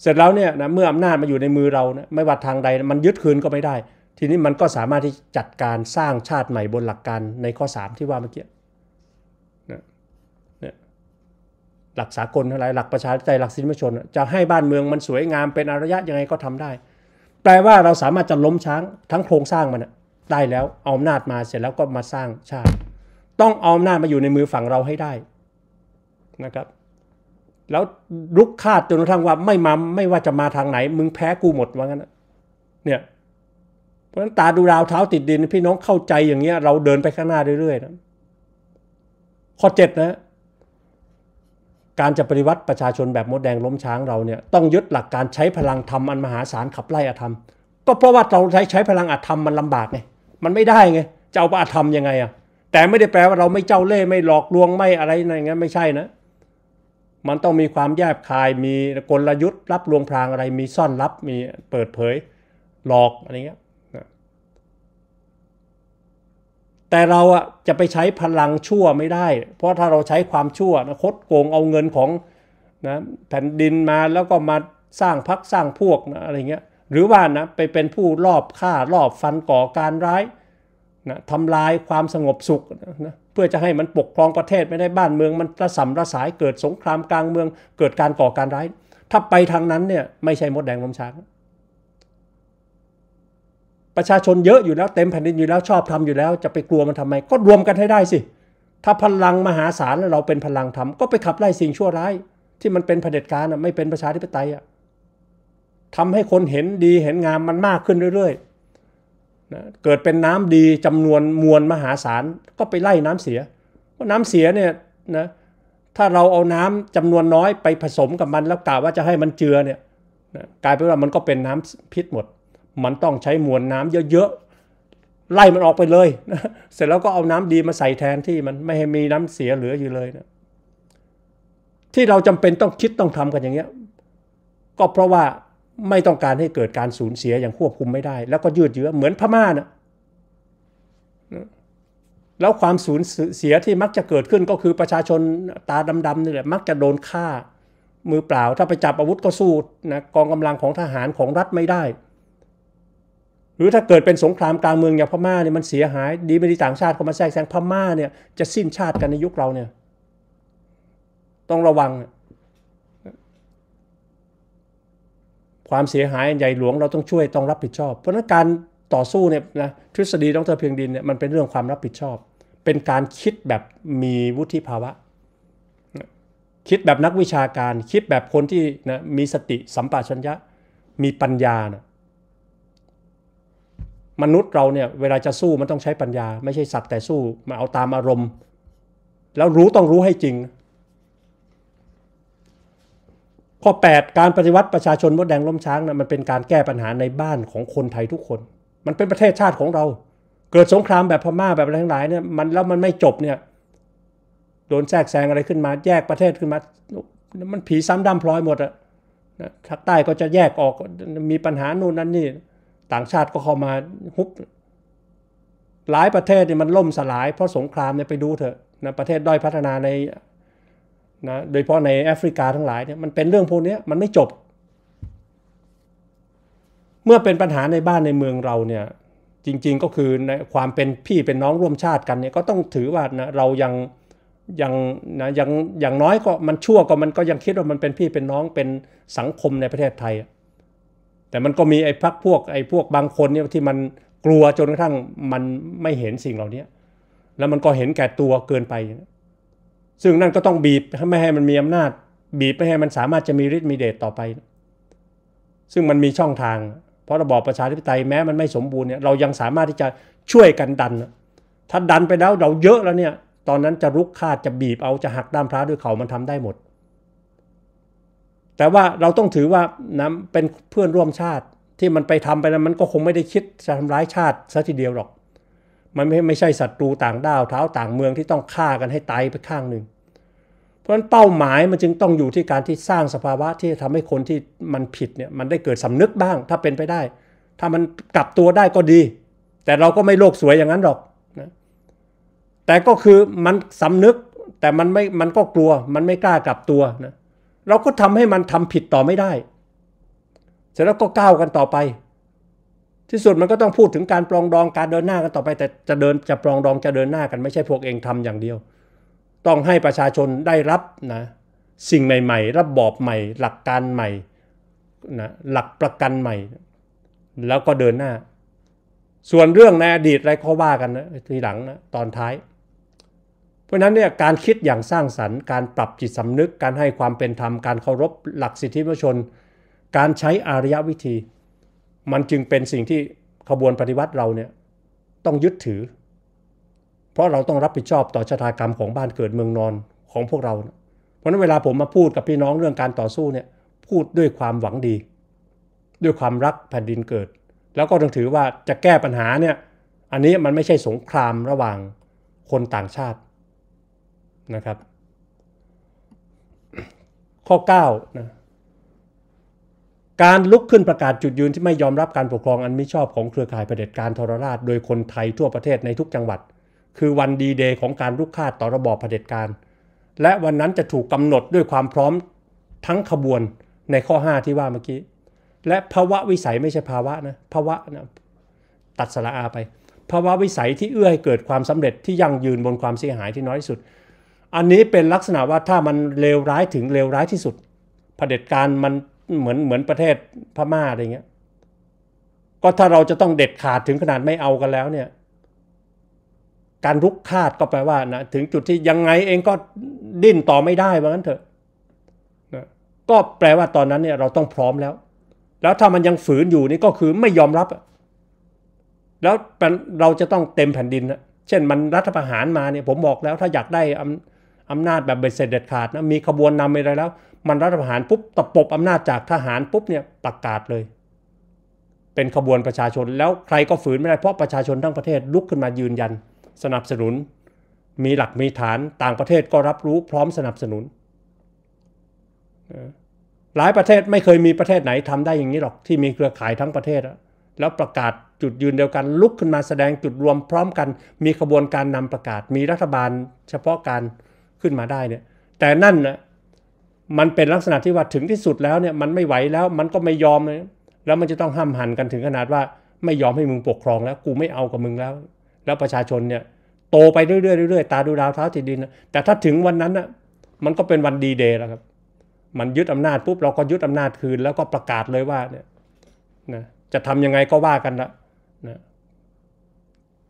เสร็จแล้วเนี่ยนะเมื่ออำนาจมาอยู่ในมือเรานะไม่ว่าทางใด มันยึดคืนก็ไม่ได้ ทีนี้มันก็สามารถที่จัดการสร้างชาติใหม่บนหลักการ ในข้อ3ที่ว่าเมื่อกี้หลักสากลอะไรหลักประชาธิปไตยหลักสิทธิมนุษยชนจะให้บ้านเมืองมันสวยงามเป็นอารยะยังไงก็ทำได้ แปลว่าเราสามารถจะล้มช้าง ทั้งโครงสร้างมันได้แล้วเอาอำนาจมาเสร็จแล้วก็มาสร้างชาติ ต้องเอาอำนาจมาอยู่ในมือฝั่งเราให้ได้นะครับ แล้วลุกคาดจนกระทั่งว่าไม่มาไม่ว่าจะมาทางไหน มึงแพ้กูหมดว่างั้นเนี่ยเพราะนั้นตาดูดาวเท้าติดดิน พี่น้องเข้าใจอย่างเงี้ยเราเดินไปข้างหน้าเรื่อยๆนะข้อเจ็ดนะการจะปฏิวัติประชาชนแบบมดแดงล้มช้างเราเนี่ยต้องยึดหลักการใช้พลังธรรมอันมหาศาลขับไล่อธรรม ก็เพราะว่าเราใช้ใช้พลังอธรรมมันลำบากไงมันไม่ได้ไงจะเอาอธรรมยังไงอะแต่ไม่ได้แปลว่าเราไม่เจ้าเล่ห์ไม่หลอก ลวงไม่อะไรอั่นงเงี้ยไม่ใช่นะมันต้องมีความแยบคาย มีกลยุทธ์รับลวงพรางอะไรมีซ่อนรับมีเปิดเผยหลอกอะไรเงี้ยแต่เราอะจะไปใช้พลังชั่วไม่ได้ เพราะถ้าเราใช้ความชั่วนะคดโกงเอาเงินของนะแผ่นดินมาแล้วก็มาสร้างพักสร้างพวกนะอะไรเงี้ยหรือว่านะไปเป็นผู้รอบฆ่า รอบฟันก่อการร้ายนะทำลายความสงบสุขนะเพื่อจะให้มันปกครองประเทศไม่ได้บ้านเมือง มันระสำระสายเกิดสงครามกลางเมือง เกิดการก่อการร้าย ถ้าไปทางนั้นเนี่ยไม่ใช่มดแดงลมช้างประชาชนเยอะอยู่แล้วเต็มแผ่นดินอยู่แล้วชอบทำอยู่แล้ว จะไปกลัวมันทำไม ก็รวมกันให้ได้สิ ถ้าพลังมหาศาลแลเราเป็นพลังทำก็ไปขับไล่สิ่งชั่วร้าย ที่มันเป็นเผด็จการไม่เป็นประชาธิปไตยอะทำให้คนเห็นดีเห็นงามมันมากขึ้นเรื่อยๆนะเกิดเป็นน้ำดีจำนวนมวลมหาศาลก็ไปไล่น้ำเสียเพราะน้ำเสียเนี่ยนะถ้าเราเอาน้ำจำนวนน้อยไปผสมกับมันแล้วกล่วว่าจะให้มันเจือเนี่ยนะกลายเป็นว่ามันก็เป็นน้ำพิษหมดมันต้องใช้มวลน้ำ เยอะๆ ไล่มันออกไปเลยนะเสร็จแล้วก็เอาน้ำดีมาใส่แทนที่มันไม่ให้มีน้ำเสียเหลืออยู่เลยนะที่เราจำเป็นต้องคิดต้องทำกันอย่างเงี้ยก็เพราะว่าไม่ต้องการให้เกิดการสูญเสียอย่างควบคุมไม่ได้ แล้วก็ยืดเยื้อเหมือนพม่านะแล้วความสูญเสียที่มักจะเกิดขึ้นก็คือประชาชนตาดำๆนี่แหละมักจะโดนฆ่า มือเปล่า ถ้าไปจับอาวุธก็สู้นะกองกำลังของทหารของรัฐไม่ได้หรือถ้าเกิดเป็นสงครามกลางเมืองอย่างพม่าเนี่ยมันเสียหาย ดีไม่ดีต่างชาติเขามาแทรกแซงพม่าเนี่ยจะสิ้นชาติกันในยุคเราเนี่ยต้องระวัง ความเสียหายใหญ่หลวงเราต้องช่วยต้องรับผิดชอบ เพราะนั้นการต่อสู้เนี่ยนะทฤษฎีดอเพียงดินเนี่ยมันเป็นเรื่องความรับผิดชอบ เป็นการคิดแบบมีวุฒิภาวะ คิดแบบนักวิชาการคิดแบบคนที่นะมีสติสัมปชัญญะมีปัญญานะมนุษย์เราเนี่ยเวลาจะสู้มันต้องใช้ปัญญาไม่ใช่สัตว์แต่สู้มาเอาตามอารมณ์ แล้วรู้ต้องรู้ให้จริง ข้อ 8 การปฏิวัติประชาชนมดแดงล้มช้างนะมันเป็นการแก้ปัญหาในบ้านของคนไทยทุกคน มันเป็นประเทศชาติของเรา เกิดสงครามแบบพม่าแบบอะไรทั้งหลายเนี่ยมันแล้วมันไม่จบเนี่ยโดนแทรกแซงอะไรขึ้นมาแยกประเทศขึ้นมามันผีซ้ำดำพลอยหมดอะนะภาคใต้ก็จะแยกออกมีปัญหานู่นนั่นนี่ต่างชาติก็เข้ามาฮุบหลายประเทศเนี่ยมันล่มสลายเพราะสงครามเนี่ยไปดูเถอะนะประเทศด้อยพัฒนาในนะโดยเฉพาะในแอฟริกาทั้งหลายเนี่ยมันเป็นเรื่องพวกนี้มันไม่จบ เมื่อเป็นปัญหาในบ้านในเมืองเราเนี่ยจริงๆก็คือในความเป็นพี่เป็นน้องร่วมชาติกันเนี่ยก็ต้องถือว่านะเรายังยังนะยังอย่างน้อยก็มันชั่วก็มันก็ยังคิดว่ามันเป็นพี่เป็นน้องเป็นสังคมในประเทศไทยแต่มันก็มีไอ้พักพวกไอ้พวกบางคนเนี่ยที่มันกลัวจนกระทั่งมันไม่เห็นสิ่งเหล่านี้ แล้วมันก็เห็นแก่ตัวเกินไป ซึ่งนั่นก็ต้องบีบ ไม่ให้มันมีอำนาจ บีบไม่ให้มันสามารถจะมีฤทธิ์มีเดชต่อไป ซึ่งมันมีช่องทางเพราะระบอบประชาธิปไตยแม้มันไม่สมบูรณ์เนี่ยเรายังสามารถที่จะช่วยกันดันถ้าดันไปแล้วเราเยอะแล้วเนี่ย ตอนนั้นจะรุกคาดจะบีบเอาจะหักด้ามพระด้วยเขามันทำได้หมดแต่ว่าเราต้องถือว่านะเป็นเพื่อนร่วมชาติที่มันไปทำไปแล้วมันก็คงไม่ได้คิดจะทำร้ายชาติซะทีเดียวหรอก มันไม่ไม่ใช่ศัตรูต่างด้าวเท้าต่างเมืองที่ต้องฆ่ากันให้ตายไปข้างหนึ่ง เพราะฉะนั้นเป้าหมายมันจึงต้องอยู่ที่การที่สร้างสภาวะที่ทำให้คนที่มันผิดเนี่ยมันได้เกิดสำนึกบ้างถ้าเป็นไปได้ ถ้ามันกลับตัวได้ก็ดี แต่เราก็ไม่โลกสวยอย่างนั้นหรอกนะแต่ก็คือมันสำนึกแต่มันไม่มันก็กลัว มันไม่กล้ากลับตัวนะเราก็ทำให้มันทำผิดต่อไม่ได้ เสร็จแล้วก็ก้าวกันต่อไป ที่สุดมันก็ต้องพูดถึงการปรองดองการเดินหน้ากันต่อไป แต่จะเดินจะปรองดองจะเดินหน้ากันไม่ใช่พวกเองทำอย่างเดียว ต้องให้ประชาชนได้รับนะ สิ่งใหม่ๆระบอบใหม่ หลักการใหม่นะหลักประกันใหม่ แล้วก็เดินหน้า ส่วนเรื่องในอดีตอะไรก็ว่ากันนะทีหลังนะตอนท้ายเพราะนั้นเนี่ยการคิดอย่างสร้างสรรค์การปรับจิตสำนึกการให้ความเป็นธรรมการเคารพหลักสิทธิมนุษยชน การใช้อารยวิธี มันจึงเป็นสิ่งที่ขบวนปฏิวัติเราเนี่ยต้องยึดถือ เพราะเราต้องรับผิดชอบต่อชะตากรรมของบ้านเกิดเมืองนอนของพวกเรา เพราะนั้นเวลาผมมาพูดกับพี่น้องเรื่องการต่อสู้เนี่ยพูดด้วยความหวังดี ด้วยความรักแผ่นดินเกิด แล้วก็ต้องถือว่าจะแก้ปัญหาเนี่ยอันนี้มันไม่ใช่สงครามระหว่างคนต่างชาตินะครับข้อ9นะการลุกขึ้นประกาศจุดยืนที่ไม่ยอมรับการปกครองอันมิชอบของเครือข่ายเผด็จการทรราช โดยคนไทยทั่วประเทศในทุกจังหวัด คือวันดีเดย์ของการลุกข้าต่อระบอบเผด็จการ และวันนั้นจะถูกกำหนดด้วยความพร้อมทั้งขบวนในข้อ 5 ที่ว่าเมื่อกี้ และภาวะวิสัยไม่ใช่ภาวะนะภาวะนะตัดสระอาไปภาวะวิสัยที่เอื้อให้เกิดความสำเร็จที่ยั่งยืนบนความเสียหายที่น้อยที่สุดอันนี้เป็นลักษณะว่าถ้ามันเลวร้ายถึงเลวร้ายที่สุดเผด็จการ มันเหมือนเหมือนประเทศพม่าอะไรเงี้ย ก็ถ้าเราจะต้องเด็ดขาดถึงขนาดไม่เอากันแล้ว เนี่ย การรุกคาดก็แปลว่านะถึงจุดที่ยังไงเองก็ดิ้นต่อไม่ได้ว่างั้นเถอะนะก็แปลว่าตอนนั้นเนี่ยเราต้องพร้อมแล้ว แล้วถ้ามันยังฝืนอยู่นี่ก็คือไม่ยอมรับ แล้วเราจะต้องเต็มแผ่นดินนะเช่นมันรัฐประหารมาเนี่ย ผมบอกแล้ว ถ้าอยากได้อำนาจแบบเบ็ดเสร็จเด็ดขาดนะ มีขบวนนำอะไรแล้ว มันรัฐประหารปุ๊บตะปบ อำนาจจากทหารปุ๊บเนี่ยประกาศเลย เป็นขบวนประชาชน แล้วใครก็ฝืนไม่ได้ เพราะประชาชนทั้งประเทศลุกขึ้นมายืนยันสนับสนุน มีหลักมีฐานต่างประเทศก็รับรู้พร้อมสนับสนุน หลายประเทศไม่เคยมีประเทศไหนทำได้อย่างนี้หรอกที่มีเครือข่ายทั้งประเทศ แล้วประกาศจุดยืนเดียวกันลุกขึ้นมาแสดงจุดรวมพร้อมกัน มีขบวนการนำประกาศ มีรัฐบาลเฉพาะการขึ้นมาได้เนี่ย แต่นั่นนะมันเป็นลักษณะที่ว่าถึงที่สุดแล้วเนี่ย มันไม่ไหวแล้วมันก็ไม่ยอมเลยแล้วมันจะต้องห้ามหันกันถึงขนาดว่า ไม่ยอมให้มึงปกครองแล้ว กูไม่เอากับมึงแล้ว แล้วประชาชนเนี่ยโตไปเรื่อยๆเรื่อยๆตาดูดาวเท้าติดดินแต่ถ้าถึงวันนั้นน่ะมันก็เป็นวันดีเดย์แล้วครับ มันยึดอำนาจปุ๊บเราก็ยึดอำนาจคืนแล้วก็ประกาศเลยว่าเนี่ยนะจะทำยังไงก็ว่ากันละนะ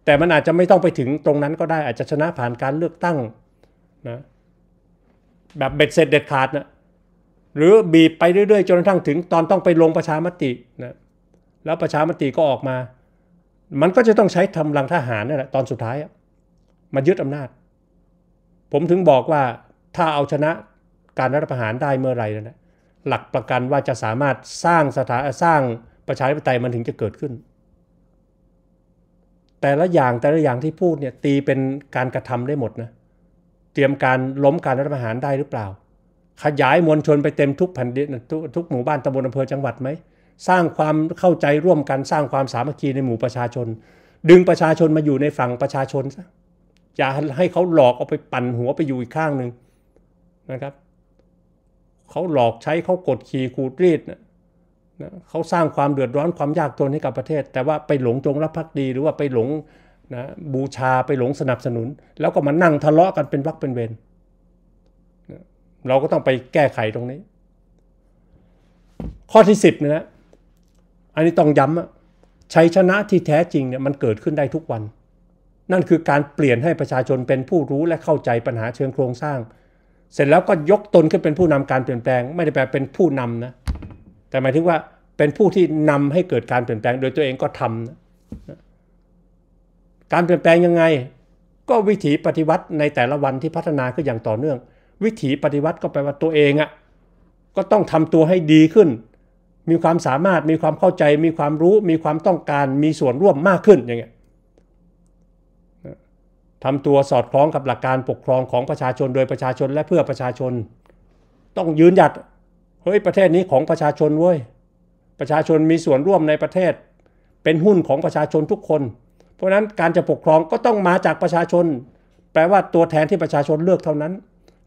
แต่มันอาจจะไม่ต้องไปถึงตรงนั้นก็ได้อาจจะชนะผ่านการเลือกตั้งนะแบบเบ็ดเสร็จเด็ดขาดนะหรือบีบไปเรื่อยๆ จนกระทั่งถึงตอนต้องไปลงประชามตินะแล้วประชามติก็ออกมา มันก็จะต้องใช้ทำลังทหารนี่แหละตอนสุดท้ายมายึดอำนาจ ผมถึงบอกว่าถ้าเอาชนะการรัฐประหารได้เมื่อไร่นะหลักประกันว่าจะสามารถสร้างสถาสร้างประชาธิปไตยมันถึงจะเกิดขึ้น แต่ละอย่างแต่ละอย่างที่พูดเนี่ยตีเป็นการกระทำได้หมดนะเตรียมการล้มการรัฐประหารได้หรือเปล่า ขยายมวลชนไปเต็มทุกแผ่นดินทุกทุกหมู่บ้านตำบลอำเภอจังหวัดไหม สร้างความเข้าใจร่วมกันสร้างความสามัคคีในหมู่ประชาชน ดึงประชาชนมาอยู่ในฝั่งประชาชนซะอย่าให้เขาหลอกเอาไปปั่นหัวไปอยู่อีกข้างหนึ่งนะครับ เขาหลอกใช้เขากดขี่ขูดรีดนะเขาสร้างความเดือดร้อนความยากจนให้กับประเทศ แต่ว่าไปหลงจงรักภักดีหรือว่าไปหลงนะบูชาไปหลงสนับสนุน แล้วก็มานั่งทะเลาะกันเป็นวักเป็นเวรเราก็ต้องไปแก้ไขตรงนี้ ข้อที่สิบนะอันนี้ต้องย้ำชัยชนะที่แท้จริงเนี่ยมันเกิดขึ้นได้ทุกวัน นั่นคือการเปลี่ยนให้ประชาชนเป็นผู้รู้และเข้าใจปัญหาเชิงโครงสร้าง เสร็จแล้วก็ยกตนขึ้นเป็นผู้นำการเปลี่ยนแปลง ไม่ได้แปลเป็นผู้นำนะ แต่หมายถึงว่าเป็นผู้ที่นำให้เกิดการเปลี่ยนแปลง โดยตัวเองก็ทำนะการเปลี่ยนแปลงยังไง ก็วิถีปฏิวัติในแต่ละวันที่พัฒนาขึ้นอย่างต่อเนื่อง วิถีปฏิวัติก็แปลว่าตัวเองอะ่ะก็ต้องทำตัวให้ดีขึ้น มีความสามารถมีความเข้าใจมีความรู้มีความต้องการมีส่วนร่วมมากขึ้นอย่างเงี้ยทำตัวสอดคล้องกับหลักการปกครองของประชาชนโดยประชาชนและเพื่อประชาชน ต้องยืนหยัดเฮ้ยประเทศนี้ของประชาชนเว้ยประชาชนมีส่วนร่วมในประเทศ เป็นหุ้นของประชาชนทุกคนราะนั้นการจะปกครองก็ต้องมาจากประชาชน แปลว่าตัวแทนที่ประชาชนเลือกเท่านั้น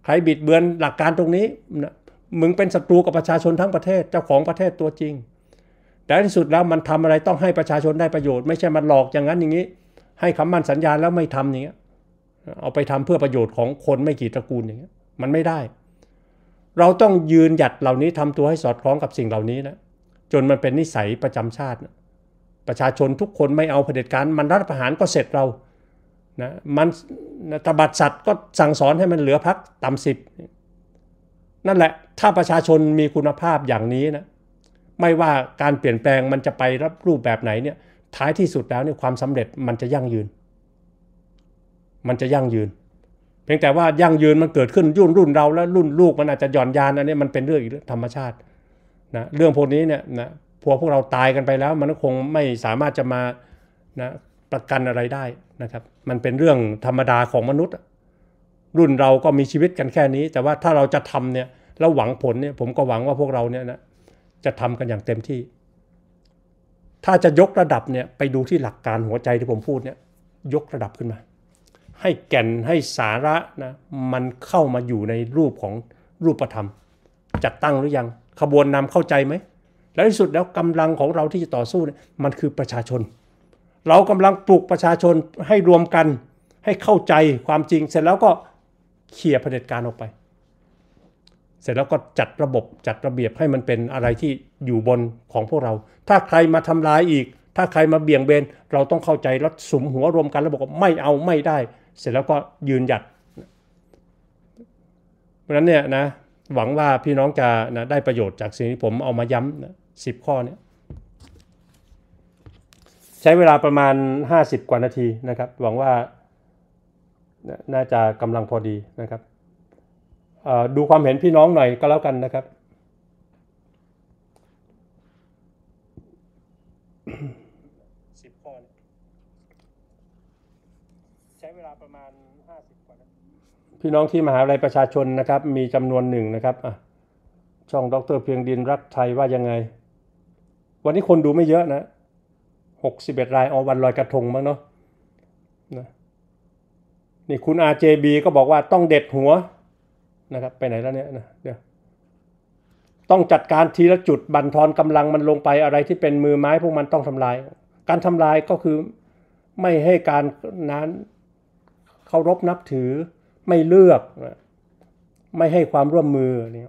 ใครบิดเบือนหลักการตรงนี้นะมึงเป็นศัตรูกับประชาชนทั้งประเทศเจ้าของประเทศตัวจริง แต่ที่สุดแล้วมันทำอะไรต้องให้ประชาชนได้ประโยชน์ไม่ใช่มันหลอกอย่างนั้นอย่างนี้ ให้คำมั่นสัญญาแล้วไม่ทำอย่างเงี้ย เอาไปทำเพื่อประโยชน์ของคนไม่กี่ตระกูลอย่างเงี้ยมันไม่ได้ เราต้องยืนหยัดเหล่านี้ทำตัวให้สอดคล้องกับสิ่งเหล่านี้นะจนมันเป็นนิสัยประจำชาตินะประชาชนทุกคนไม่เอาเผด็จการ มันรัฐประหารก็เสร็จเรานะมันตบัดสัตว์ก็สั่งสอนให้มันเหลือพักต่ำสิบนั่นแหละถ้าประชาชนมีคุณภาพอย่างนี้นะไม่ว่าการเปลี่ยนแปลงมันจะไปรับรูปแบบไหนเนี่ย ท้ายที่สุดแล้วเนี่ยความสำเร็จมันจะยั่งยืน มันจะยั่งยืน เพียงแต่ว่ายั่งยืนมันเกิดขึ้นยุ่นรุ่นเราแล้วรุ่นลูกมันอาจจะหย่อนยานอันนี้มันเป็นเรื่องอีกธรรมชาตินะเรื่องพวกนี้เนี่ยนะพวกพวกเราตายกันไปแล้วมันก็คงไม่สามารถจะมานะประกันอะไรได้นะครับ มันเป็นเรื่องธรรมดาของมนุษย์รุ่นเราก็มีชีวิตกันแค่นี้ แต่ว่าถ้าเราจะทำเนี่ยแล้วหวังผลเนี่ยผมก็หวังว่าพวกเราเนี่ยนะจะทำกันอย่างเต็มที่ ถ้าจะยกระดับเนี่ยไปดูที่หลักการหัวใจที่ผมพูดเนี่ยยกระดับขึ้นมา ให้แก่นให้สาระนะมันเข้ามาอยู่ในรูปของรูปธรรม จัดตั้งหรือยังขบวนนำเข้าใจไหมและที่สุดแล้วกำลังของเราที่จะต่อสู้มันคือประชาชน เรากำลังปลุกประชาชนให้รวมกันให้เข้าใจความจริง เสร็จแล้วก็เคลียร์เผด็จการออกไป เสร็จแล้วก็จัดระบบจัดระเบียบให้มันเป็นอะไรที่อยู่บนของพวกเรา ถ้าใครมาทำลายอีก ถ้าใครมาเบี่ยงเบนเราต้องเข้าใจแล้วสุมหัวรวมกันแล้วบอกว่าไม่เอาไม่ได้ เสร็จแล้วก็ยืนหยัด เพราะนั้นเนี่ยนะหวังว่าพี่น้องจะนะได้ประโยชน์จากสิ่งที่ผมเอามาย้ำนะ10 ข้อเนี่ยใช้เวลาประมาณ 50 กว่านาทีนะครับหวังว่าน่าจะกำลังพอดีนะครับดูความเห็นพี่น้องหน่อยก็แล้วกันนะครับข้อใช้เวลาประมาณพี่น้องที่มหาวิทยาลัยประชาชนนะครับมีจำนวนหนึ่งนะครับช่องดรเพียงดินรักไทยว่ายังไงวันนี้คนดูไม่เยอะนะหกสิบเอ็ดรายออวันลอยกระทงบ้างเนาะนะนี่คุณ RJB ก็บอกว่าต้องเด็ดหัวนะครับไปไหนแล้วเนี่ยนะ เดี๋ยวต้องจัดการทีละจุดบันทอนกำลังมันลงไปอะไรที่เป็นมือไม้พวกมันต้องทำลาย การทำลายก็คือไม่ให้การนั้นเคารพนับถือไม่เลือก ไม่ให้ความร่วมมือเนี่ย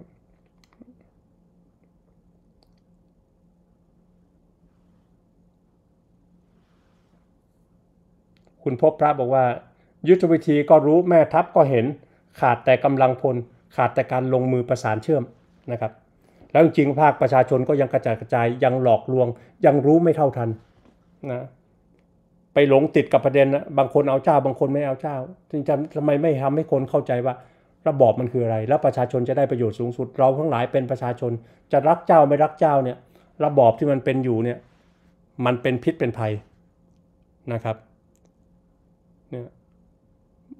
คุณพบพระบอกว่ายุทธวิธีก็รู้แม่ทัพก็เห็นขาดแต่กำลังพลขาดแต่การลงมือประสานเชื่อมนะครับ แล้วจริงภาคประชาชนก็ยังกระจายกระจายยังหลอกลวงยังรู้ไม่เท่าทันนะไปหลงติดกับประเด็นนะบางคนเอาเจ้า บางคนไม่เอาเจ้าจริงๆทำไมไม่ทำให้คนเข้าใจว่า ระบอบมันคืออะไร แล้วประชาชนจะได้ประโยชน์สูงสุดเราทั้งหลายเป็นประชาชนจะรักเจ้าไม่รักเจ้าเนี่ยระบอบที่มันเป็นอยู่เนี่ยมันเป็นพิษเป็นภัยนะครับ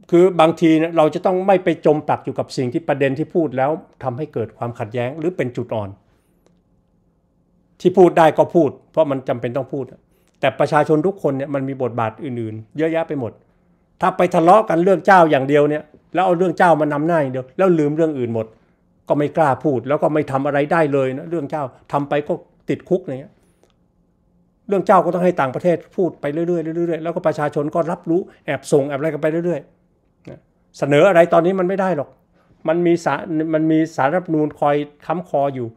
คือบางทีเราจะต้องไม่ไปจมปักอยู่กับสิ่งที่ประเด็นที่พูดแล้วทำให้เกิดความขัดแย้งหรือเป็นจุดอ่อน ที่พูดได้ก็พูด เพราะมันจำเป็นต้องพูด แต่ประชาชนทุกคนเนี่ยมันมีบทบาทอื่นๆ เยอะแยะไปหมด ถ้าไปทะเลาะกันเรื่องเจ้าอย่างเดียวเนี่ยแล้วเอาเรื่องเจ้ามานำหน้าอย่างเดียว แล้วลืมเรื่องอื่นหมด ก็ไม่กล้าพูดแล้วก็ไม่ทำอะไรได้เลยนะเรื่องเจ้าทำไปก็ติดคุกอย่างเงี้ยเรื่องเจ้าก็ต้องให้ต่างประเทศพูดไปเรื่อยๆเรื่อยๆแล้วก็ประชาชนก็รับรู้แอบส่งแอบอะไรกันไปเรื่อยๆเสนออะไรตอนนี้มันไม่ได้หรอก มันมีสาร มันมีสารรับนูนคอยค้ำคออยู่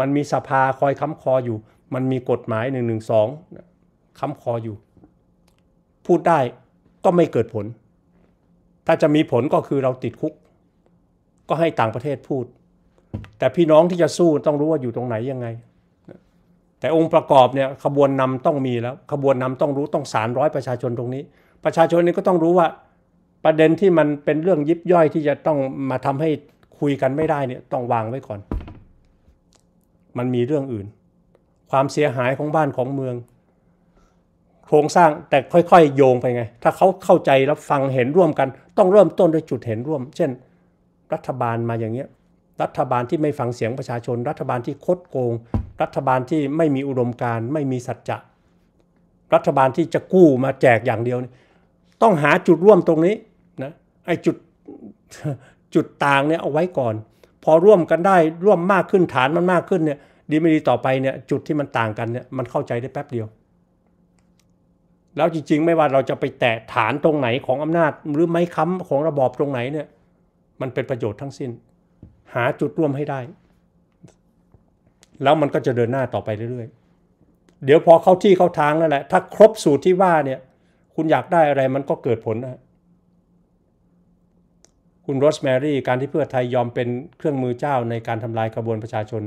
มันมีสภาคอยค้ำคออยู่ มันมีกฎหมายหนึ่่งงงหนึสอค้ำคออยู่ พูดได้ก็ไม่เกิดผล ถ้าจะมีผลก็คือเราติดคุก ก็ให้ต่างประเทศพูด แต่พี่น้องที่จะสู้ต้องรู้ว่าอยู่ตรงไหนยังไง แต่องค์ประกอบเนี่ยขบวนนำต้องมีแล้ว ขบวนนำต้องรู้ต้องสารร้อยประชาชนตรงนี้ ประชาชนนี้ก็ต้องรู้ว่าประเด็นที่มันเป็นเรื่องยิบย่อยที่จะต้องมาทำให้คุยกันไม่ได้เนี่ยต้องวางไว้ก่อน มันมีเรื่องอื่น ความเสียหายของบ้านของเมือง โครงสร้างแต่ค่อยๆ โยงไปไง ถ้าเขาเข้าใจรับฟังเห็นร่วมกัน ต้องเริ่มต้นด้วยจุดเห็นร่วม เช่น รัฐบาลมาอย่างเงี้ยรัฐบาลที่ไม่ฟังเสียงประชาชน รัฐบาลที่คดโกง รัฐบาลที่ไม่มีอุดมการณ์ไม่มีสัจจะรัฐบาลที่จะกู้มาแจกอย่างเดียวต้องหาจุดร่วมตรงนี้ไอ้จุดจุดต่างเนี่ยเอาไว้ก่อน พอร่วมกันได้ร่วมมากขึ้นฐานมันมากขึ้นเนี่ยดีไม่ดีต่อไปเนี่ยจุดที่มันต่างกันเนี่ยมันเข้าใจได้แป๊บเดียว แล้วจริง ๆ ไม่ว่าเราจะไปแตะฐานตรงไหนของอำนาจ หรือไม้ค้าของระบอบตรงไหนเนี่ย มันเป็นประโยชน์ทั้งสิ้น หาจุดร่วมให้ได้ แล้วมันก็จะเดินหน้าต่อไปเรื่อยๆ เดี๋ยวพอเข้าที่เข้าทางนั่นแหละถ้าครบสูตรที่ว่าเนี่ยคุณอยากได้อะไรมันก็เกิดผลนะคุณโรสแมรี่การที่เพื่อไทยยอมเป็นเครื่องมือเจ้าในการทำลายกระบวนประชาชน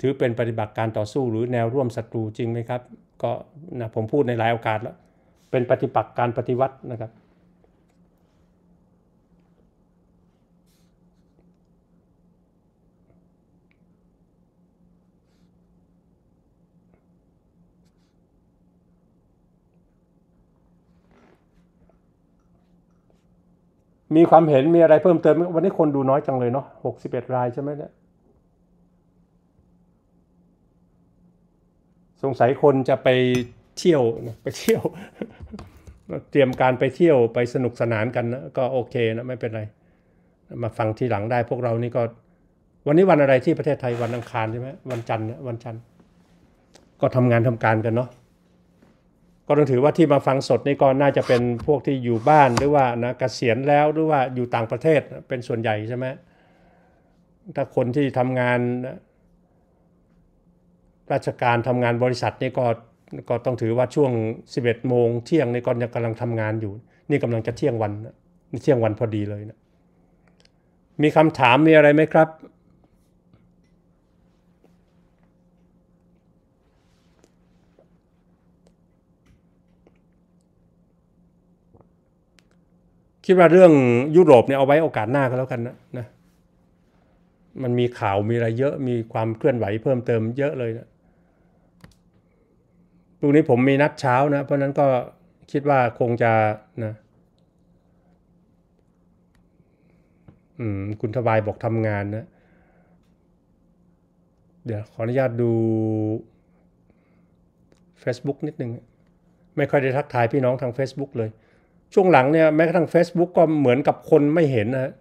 ถือเป็นปฏิบัติการต่อสู้หรือแนวร่วมศัตรูจริงไหมครับ ก็นะผมพูดในหลายโอกาสแล้ว เป็นปฏิบัติการปฏิวัตินะครับมีความเห็นมีอะไรเพิ่มเติมวันนี้คนดูน้อยจังเลยเนาะหกสิบเอ็ดรายใช่ไหมเนี่ยสงสัยคนจะไปเที่ยวไปเที่ยว เตรียมการไปเที่ยวไปสนุกสนานกันนะก็โอเคนะไม่เป็นไร มาฟังทีหลังได้พวกเรานี่ก็ วันนี้วันอะไรที่ประเทศไทยวันอังคารใช่ไหมวันจันทร์วันจันทร์ก็ทำงานทำการกันเนาะก็ต้องถือว่าที่มาฟังสดนี่ก็น่าจะเป็นพวกที่อยู่บ้านหรือว่านะกะเกษียณแล้วหรือว่าอยู่ต่างประเทศเป็นส่วนใหญ่ใช่ไหมถ้าคนที่ทำงานราชการทำงานบริษัทนี่ก็ก็ต้องถือว่าช่วง 11 โมงเที่ยงนี่ก็ยังกำลังทำงานอยู่ นี่กำลังจะเที่ยงวันเที่ยงวันพอดีเลยนะมีคำถามมีอะไรไหมครับคิดว่าเรื่องยุโรปเนี่ยเอาไว้โอกาสหน้าก็แล้วกันนะนะมันมีข่าวมีอะไรเยอะ มีความเคลื่อนไหวเพิ่มเติมเยอะเลยนะพรุ่งนี้ผมมีนัดเช้านะ เพราะนั้นก็คิดว่าคงจะนะอืม คุณทวายบอกทำงานนะ เดี๋ยวขออนุญาตดู Facebook นิดนึง ไม่ค่อยได้ทักทายพี่น้องทาง Facebook เลยช่วงหลังเนี่ย แม้กระทั่ง Facebook ก็เหมือนกับคนไม่เห็นนะ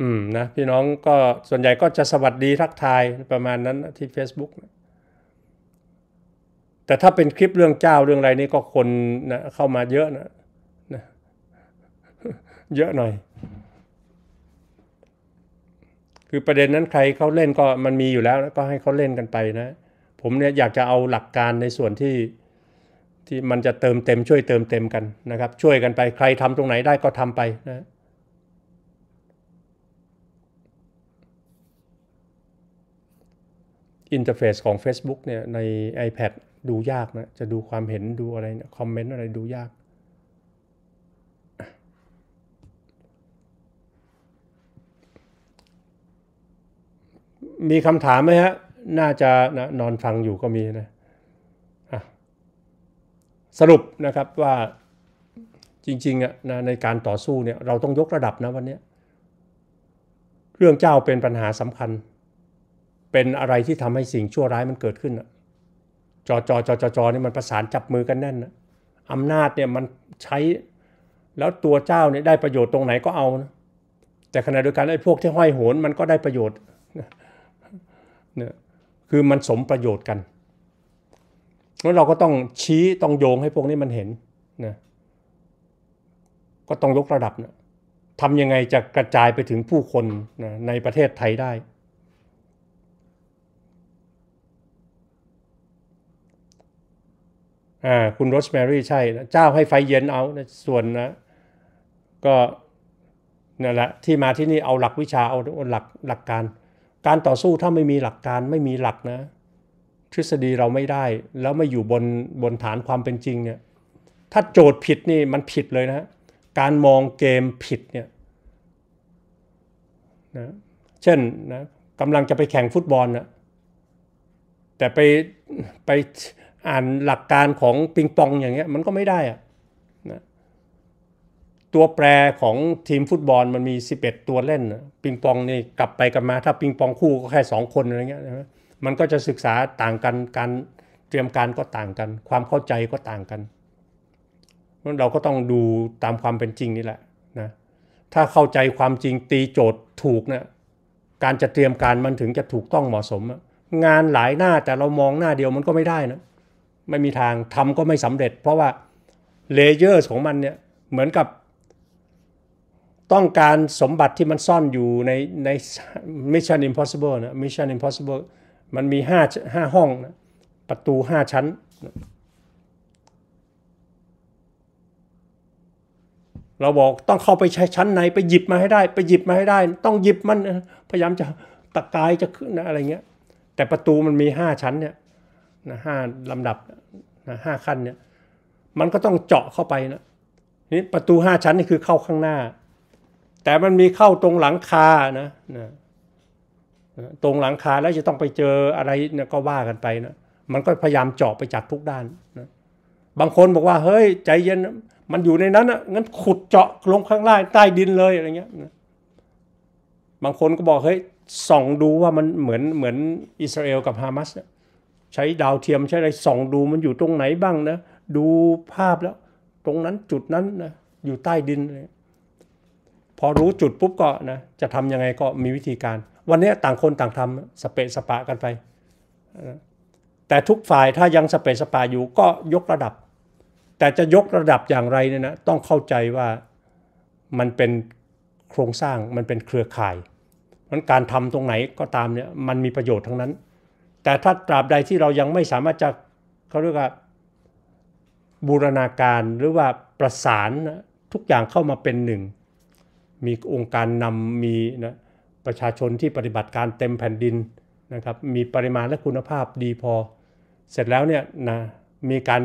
อืมนะ พี่น้องก็ส่วนใหญ่ก็จะสวัสดีทักทายประมาณนั้นที่ Facebook แต่ถ้าเป็นคลิปเรื่องเจ้าเรื่องอะไรนี่ก็คนนะเข้ามาเยอะนะนะเยอะหน่อยคือประเด็นนั้นใครเขาเล่นก็มันมีอยู่แล้ว ก็ให้เขาเล่นกันไปนะ ผมเนี่ยอยากจะเอาหลักการในส่วนที่ที่มันจะเติมเต็ม ช่วยเติมเต็มกันนะครับ ช่วยกันไปใครทำตรงไหนได้ก็ทำไปนะอินเทอร์เฟซของ Facebook เนี่ยใน iPad ดูยากนะ จะดูความเห็นดูอะไร คอมเมนต์อะไรดูยากมีคำถามไหมฮะ น่าจะนะนอนฟังอยู่ก็มีนะ สรุปนะครับว่าจริงๆอ่ะนะในการต่อสู้เนี่ย เราต้องยกระดับนะวันนี้ เรื่องเจ้าเป็นปัญหาสำคัญ เป็นอะไรที่ทำให้สิ่งชั่วร้ายมันเกิดขึ้นจอจอจอจอจอนี่มันประสานจับมือกันแน่นนะอำนาจเนี่ยมันใช้ แล้วตัวเจ้าเนี่ยได้ประโยชน์ตรงไหนก็เอานะแต่ขณะเดียวกันไอ้พวกที่ห้อยโหนมันก็ได้ประโยชน์นี่ยคือมันสมประโยชน์กันแล้วเราก็ต้องชี้ต้องโยงให้พวกนี้มันเห็นนะ ก็ต้องยกระดับนะทำยังไงจะกระจายไปถึงผู้คนนะในประเทศไทยได้อาคุณโรสแมรี่ใช่นะเจ้าให้ไฟเย็นเอานะส่วนนะ ก็นั่นแหละที่มาที่นี่เอาหลักวิชา เอาหลักหลักการการต่อสู้ถ้าไม่มีหลักการไม่มีหลักนะ ทฤษฎีเราไม่ได้แล้วไม่อยู่บนบนฐานความเป็นจริงเนี่ยถ้าโจทย์ผิดนี่ มันผิดเลยนะการมองเกมผิดเนี่ยนะเช่นนะกำลังจะไปแข่งฟุตบอลนะแต่ไปไปอ่านหลักการของปิงปองอย่างเงี้ยมันก็ไม่ได้อะตัวแปรของทีมฟุตบอลมันมี 11 ตัวเล่น ปิงปองนี่กลับไปกลับมาถ้าปิงปองคู่ก็แค่ 2 คนอะไรเงี้ยมันก็จะศึกษาต่างกันการเตรียมการก็ต่างกัน ความเข้าใจก็ต่างกัน เราก็ต้องดูตามความเป็นจริงนี่แหละนะถ้าเข้าใจความจริงตีโจทย์ถูกนะการจะเตรียมการมันถึงจะถูกต้องเหมาะสม งานหลายหน้าแต่เรามองหน้าเดียวมันก็ไม่ได้นะไม่มีทางทำก็ไม่สำเร็จ เพราะว่าเลเยอร์ของมันเนี่ยเหมือนกับต้องการสมบัติที่มันซ่อนอยู่ในใน Mission Impossible นะ Mission Impossible มันมี5 5ห้องนะประตู 5 ชั้นนะเราบอกต้องเข้าไปใช้ชั้นไหนไปหยิบมาให้ได้ ไปหยิบมาให้ได้ ต้องหยิบมันพยายามจะตะกายจะขึ้นอะไรเงี้ยแต่ประตูมันมีห้าชั้นเนี่ยนะห้าลำดับนะห้าขั้นเนี่ยมันก็ต้องเจาะเข้าไปนะนี่ประตูห้าชั้นนี่คือเข้าข้างหน้าแต่มันมีเข้าตรงหลังคานะนะ ตรงหลังคาแล้วจะต้องไปเจออะไรเนี่ยก็ว่ากันไปนะ มันก็พยายามเจาะไปจากทุกด้านนะบางคนบอกว่าเฮ้ยใจเย็นมันอยู่ในนั้นนะงั้นขุดเจาะลงข้างล่างใต้ดินเลยอะไรเงี้ยนะบางคนก็บอกเฮ้ยส่องดูว่ามันเหมือนเหมือนอิสราเอลกับฮามาสนใช้ดาวเทียมใช้อะไรส่องดูมันอยู่ตรงไหนบ้างนะ ดูภาพแล้ว ตรงนั้นจุดนั้นนะอยู่ใต้ดินเลยพอรู้จุด ปุ๊บก็นะ จะทำยังไงก็มีวิธีการ วันนี้ต่างคนต่างทำสเปะสปะกันไปแต่ทุกฝ่ายถ้ายังสเปะสปะอยู่ก็ยกระดับ แต่จะยกระดับอย่างไรเนี่ยนะต้องเข้าใจว่ามันเป็นโครงสร้างมันเป็นเครือข่ายมันการทำตรงไหนก็ตามเนี่ยมันมีประโยชน์ทั้งนั้น แต่ถ้าตราบใดที่เรายังไม่สามารถจะเขาเรียกว่าบูรณาการหรือว่าประสานทุกอย่างเข้ามาเป็นหนึ่งมีองค์การนำมีนะประชาชนที่ปฏิบัติการเต็มแผ่นดินนะครับ มีปริมาณและคุณภาพดีพอ เสร็จแล้วเนี่ยนะมีการ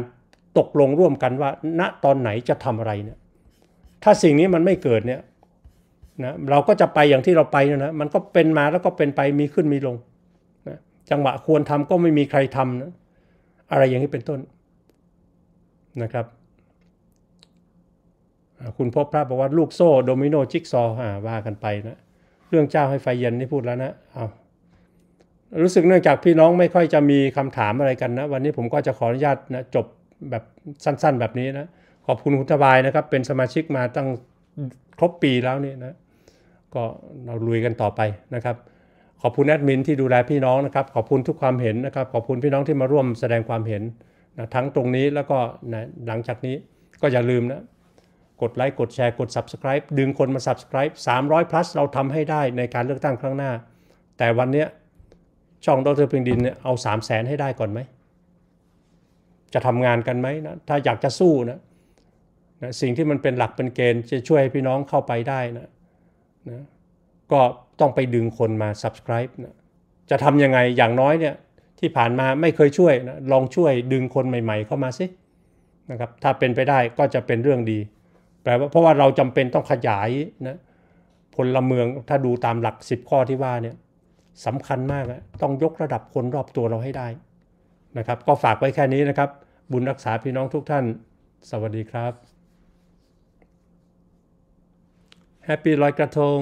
ตกลงร่วมกันว่า ณตอนไหนจะทำอะไรเนี่ยถ้าสิ่งนี้มันไม่เกิดเนี่ยนะเราก็จะไปอย่างที่เราไปนะมันก็เป็นมาแล้วก็เป็นไปมีขึ้นมีลงนะจังหวะควรทำก็ไม่มีใครทำนะอะไรอย่างนี้เป็นต้นนะครับคุณพบพระบอกว่าลูกโซ่ โดมิโนจิกซอว่ากันไปนะเรื่องเจ้าให้ไฟเย็นนี่พูดแล้วนะเอารู้สึกเนื่องจากพี่น้องไม่ค่อยจะมีคำถามอะไรกันนะ วันนี้ผมก็จะขออนุญาตนะจบแบบสั้นๆ แบบนี้นะ ขอบคุณคุณทบายนะครับ เป็นสมาชิกมาตั้งครบปีแล้วนี่นะก็เราลุยกันต่อไปนะครับ ขอบคุณแอดมินที่ดูแลพี่น้องนะครับ ขอบคุณทุกความเห็นนะครับ ขอบคุณพี่น้องที่มาร่วม แสดงความเห็นนะทั้งตรงนี้แล้วก็นะหลังจากนี้ก็อย่าลืมนะกดไลค์กดแชร์กด Subscribe ดึงคนมา Subscribe 300 plus เราทำให้ได้ในการเลือกตั้งครั้งหน้า แต่วันนี้ช่องดรเพียงดินเนี่ยเอา 3 0 0แสนให้ได้ก่อนไหม จะทำงานกันไหมนะถ้าอยากจะสู้นะนะสิ่งที่มันเป็นหลักเป็นเกณฑ์จะช่วยให้พี่น้องเข้าไปได้นะนะก็ต้องไปดึงคนมา Subscribe นะจะทำยังไงอย่างน้อยเนี่ยที่ผ่านมาไม่เคยช่วยนะลองช่วยดึงคนใหม่ๆเข้ามาสินะครับถ้าเป็นไปได้ก็จะเป็นเรื่องดีแปลว่าเพราะว่าเราจำเป็นต้องขยายนะพลเมืองถ้าดูตามหลัก 10 ข้อที่ว่าเนี่ยสำคัญมาก ต้องยกระดับคนรอบตัวเราให้ได้นะครับ ก็ฝากไว้แค่นี้นะครับ บุญรักษาพี่น้องทุกท่านสวัสดีครับแฮปปี้ลอยกระทง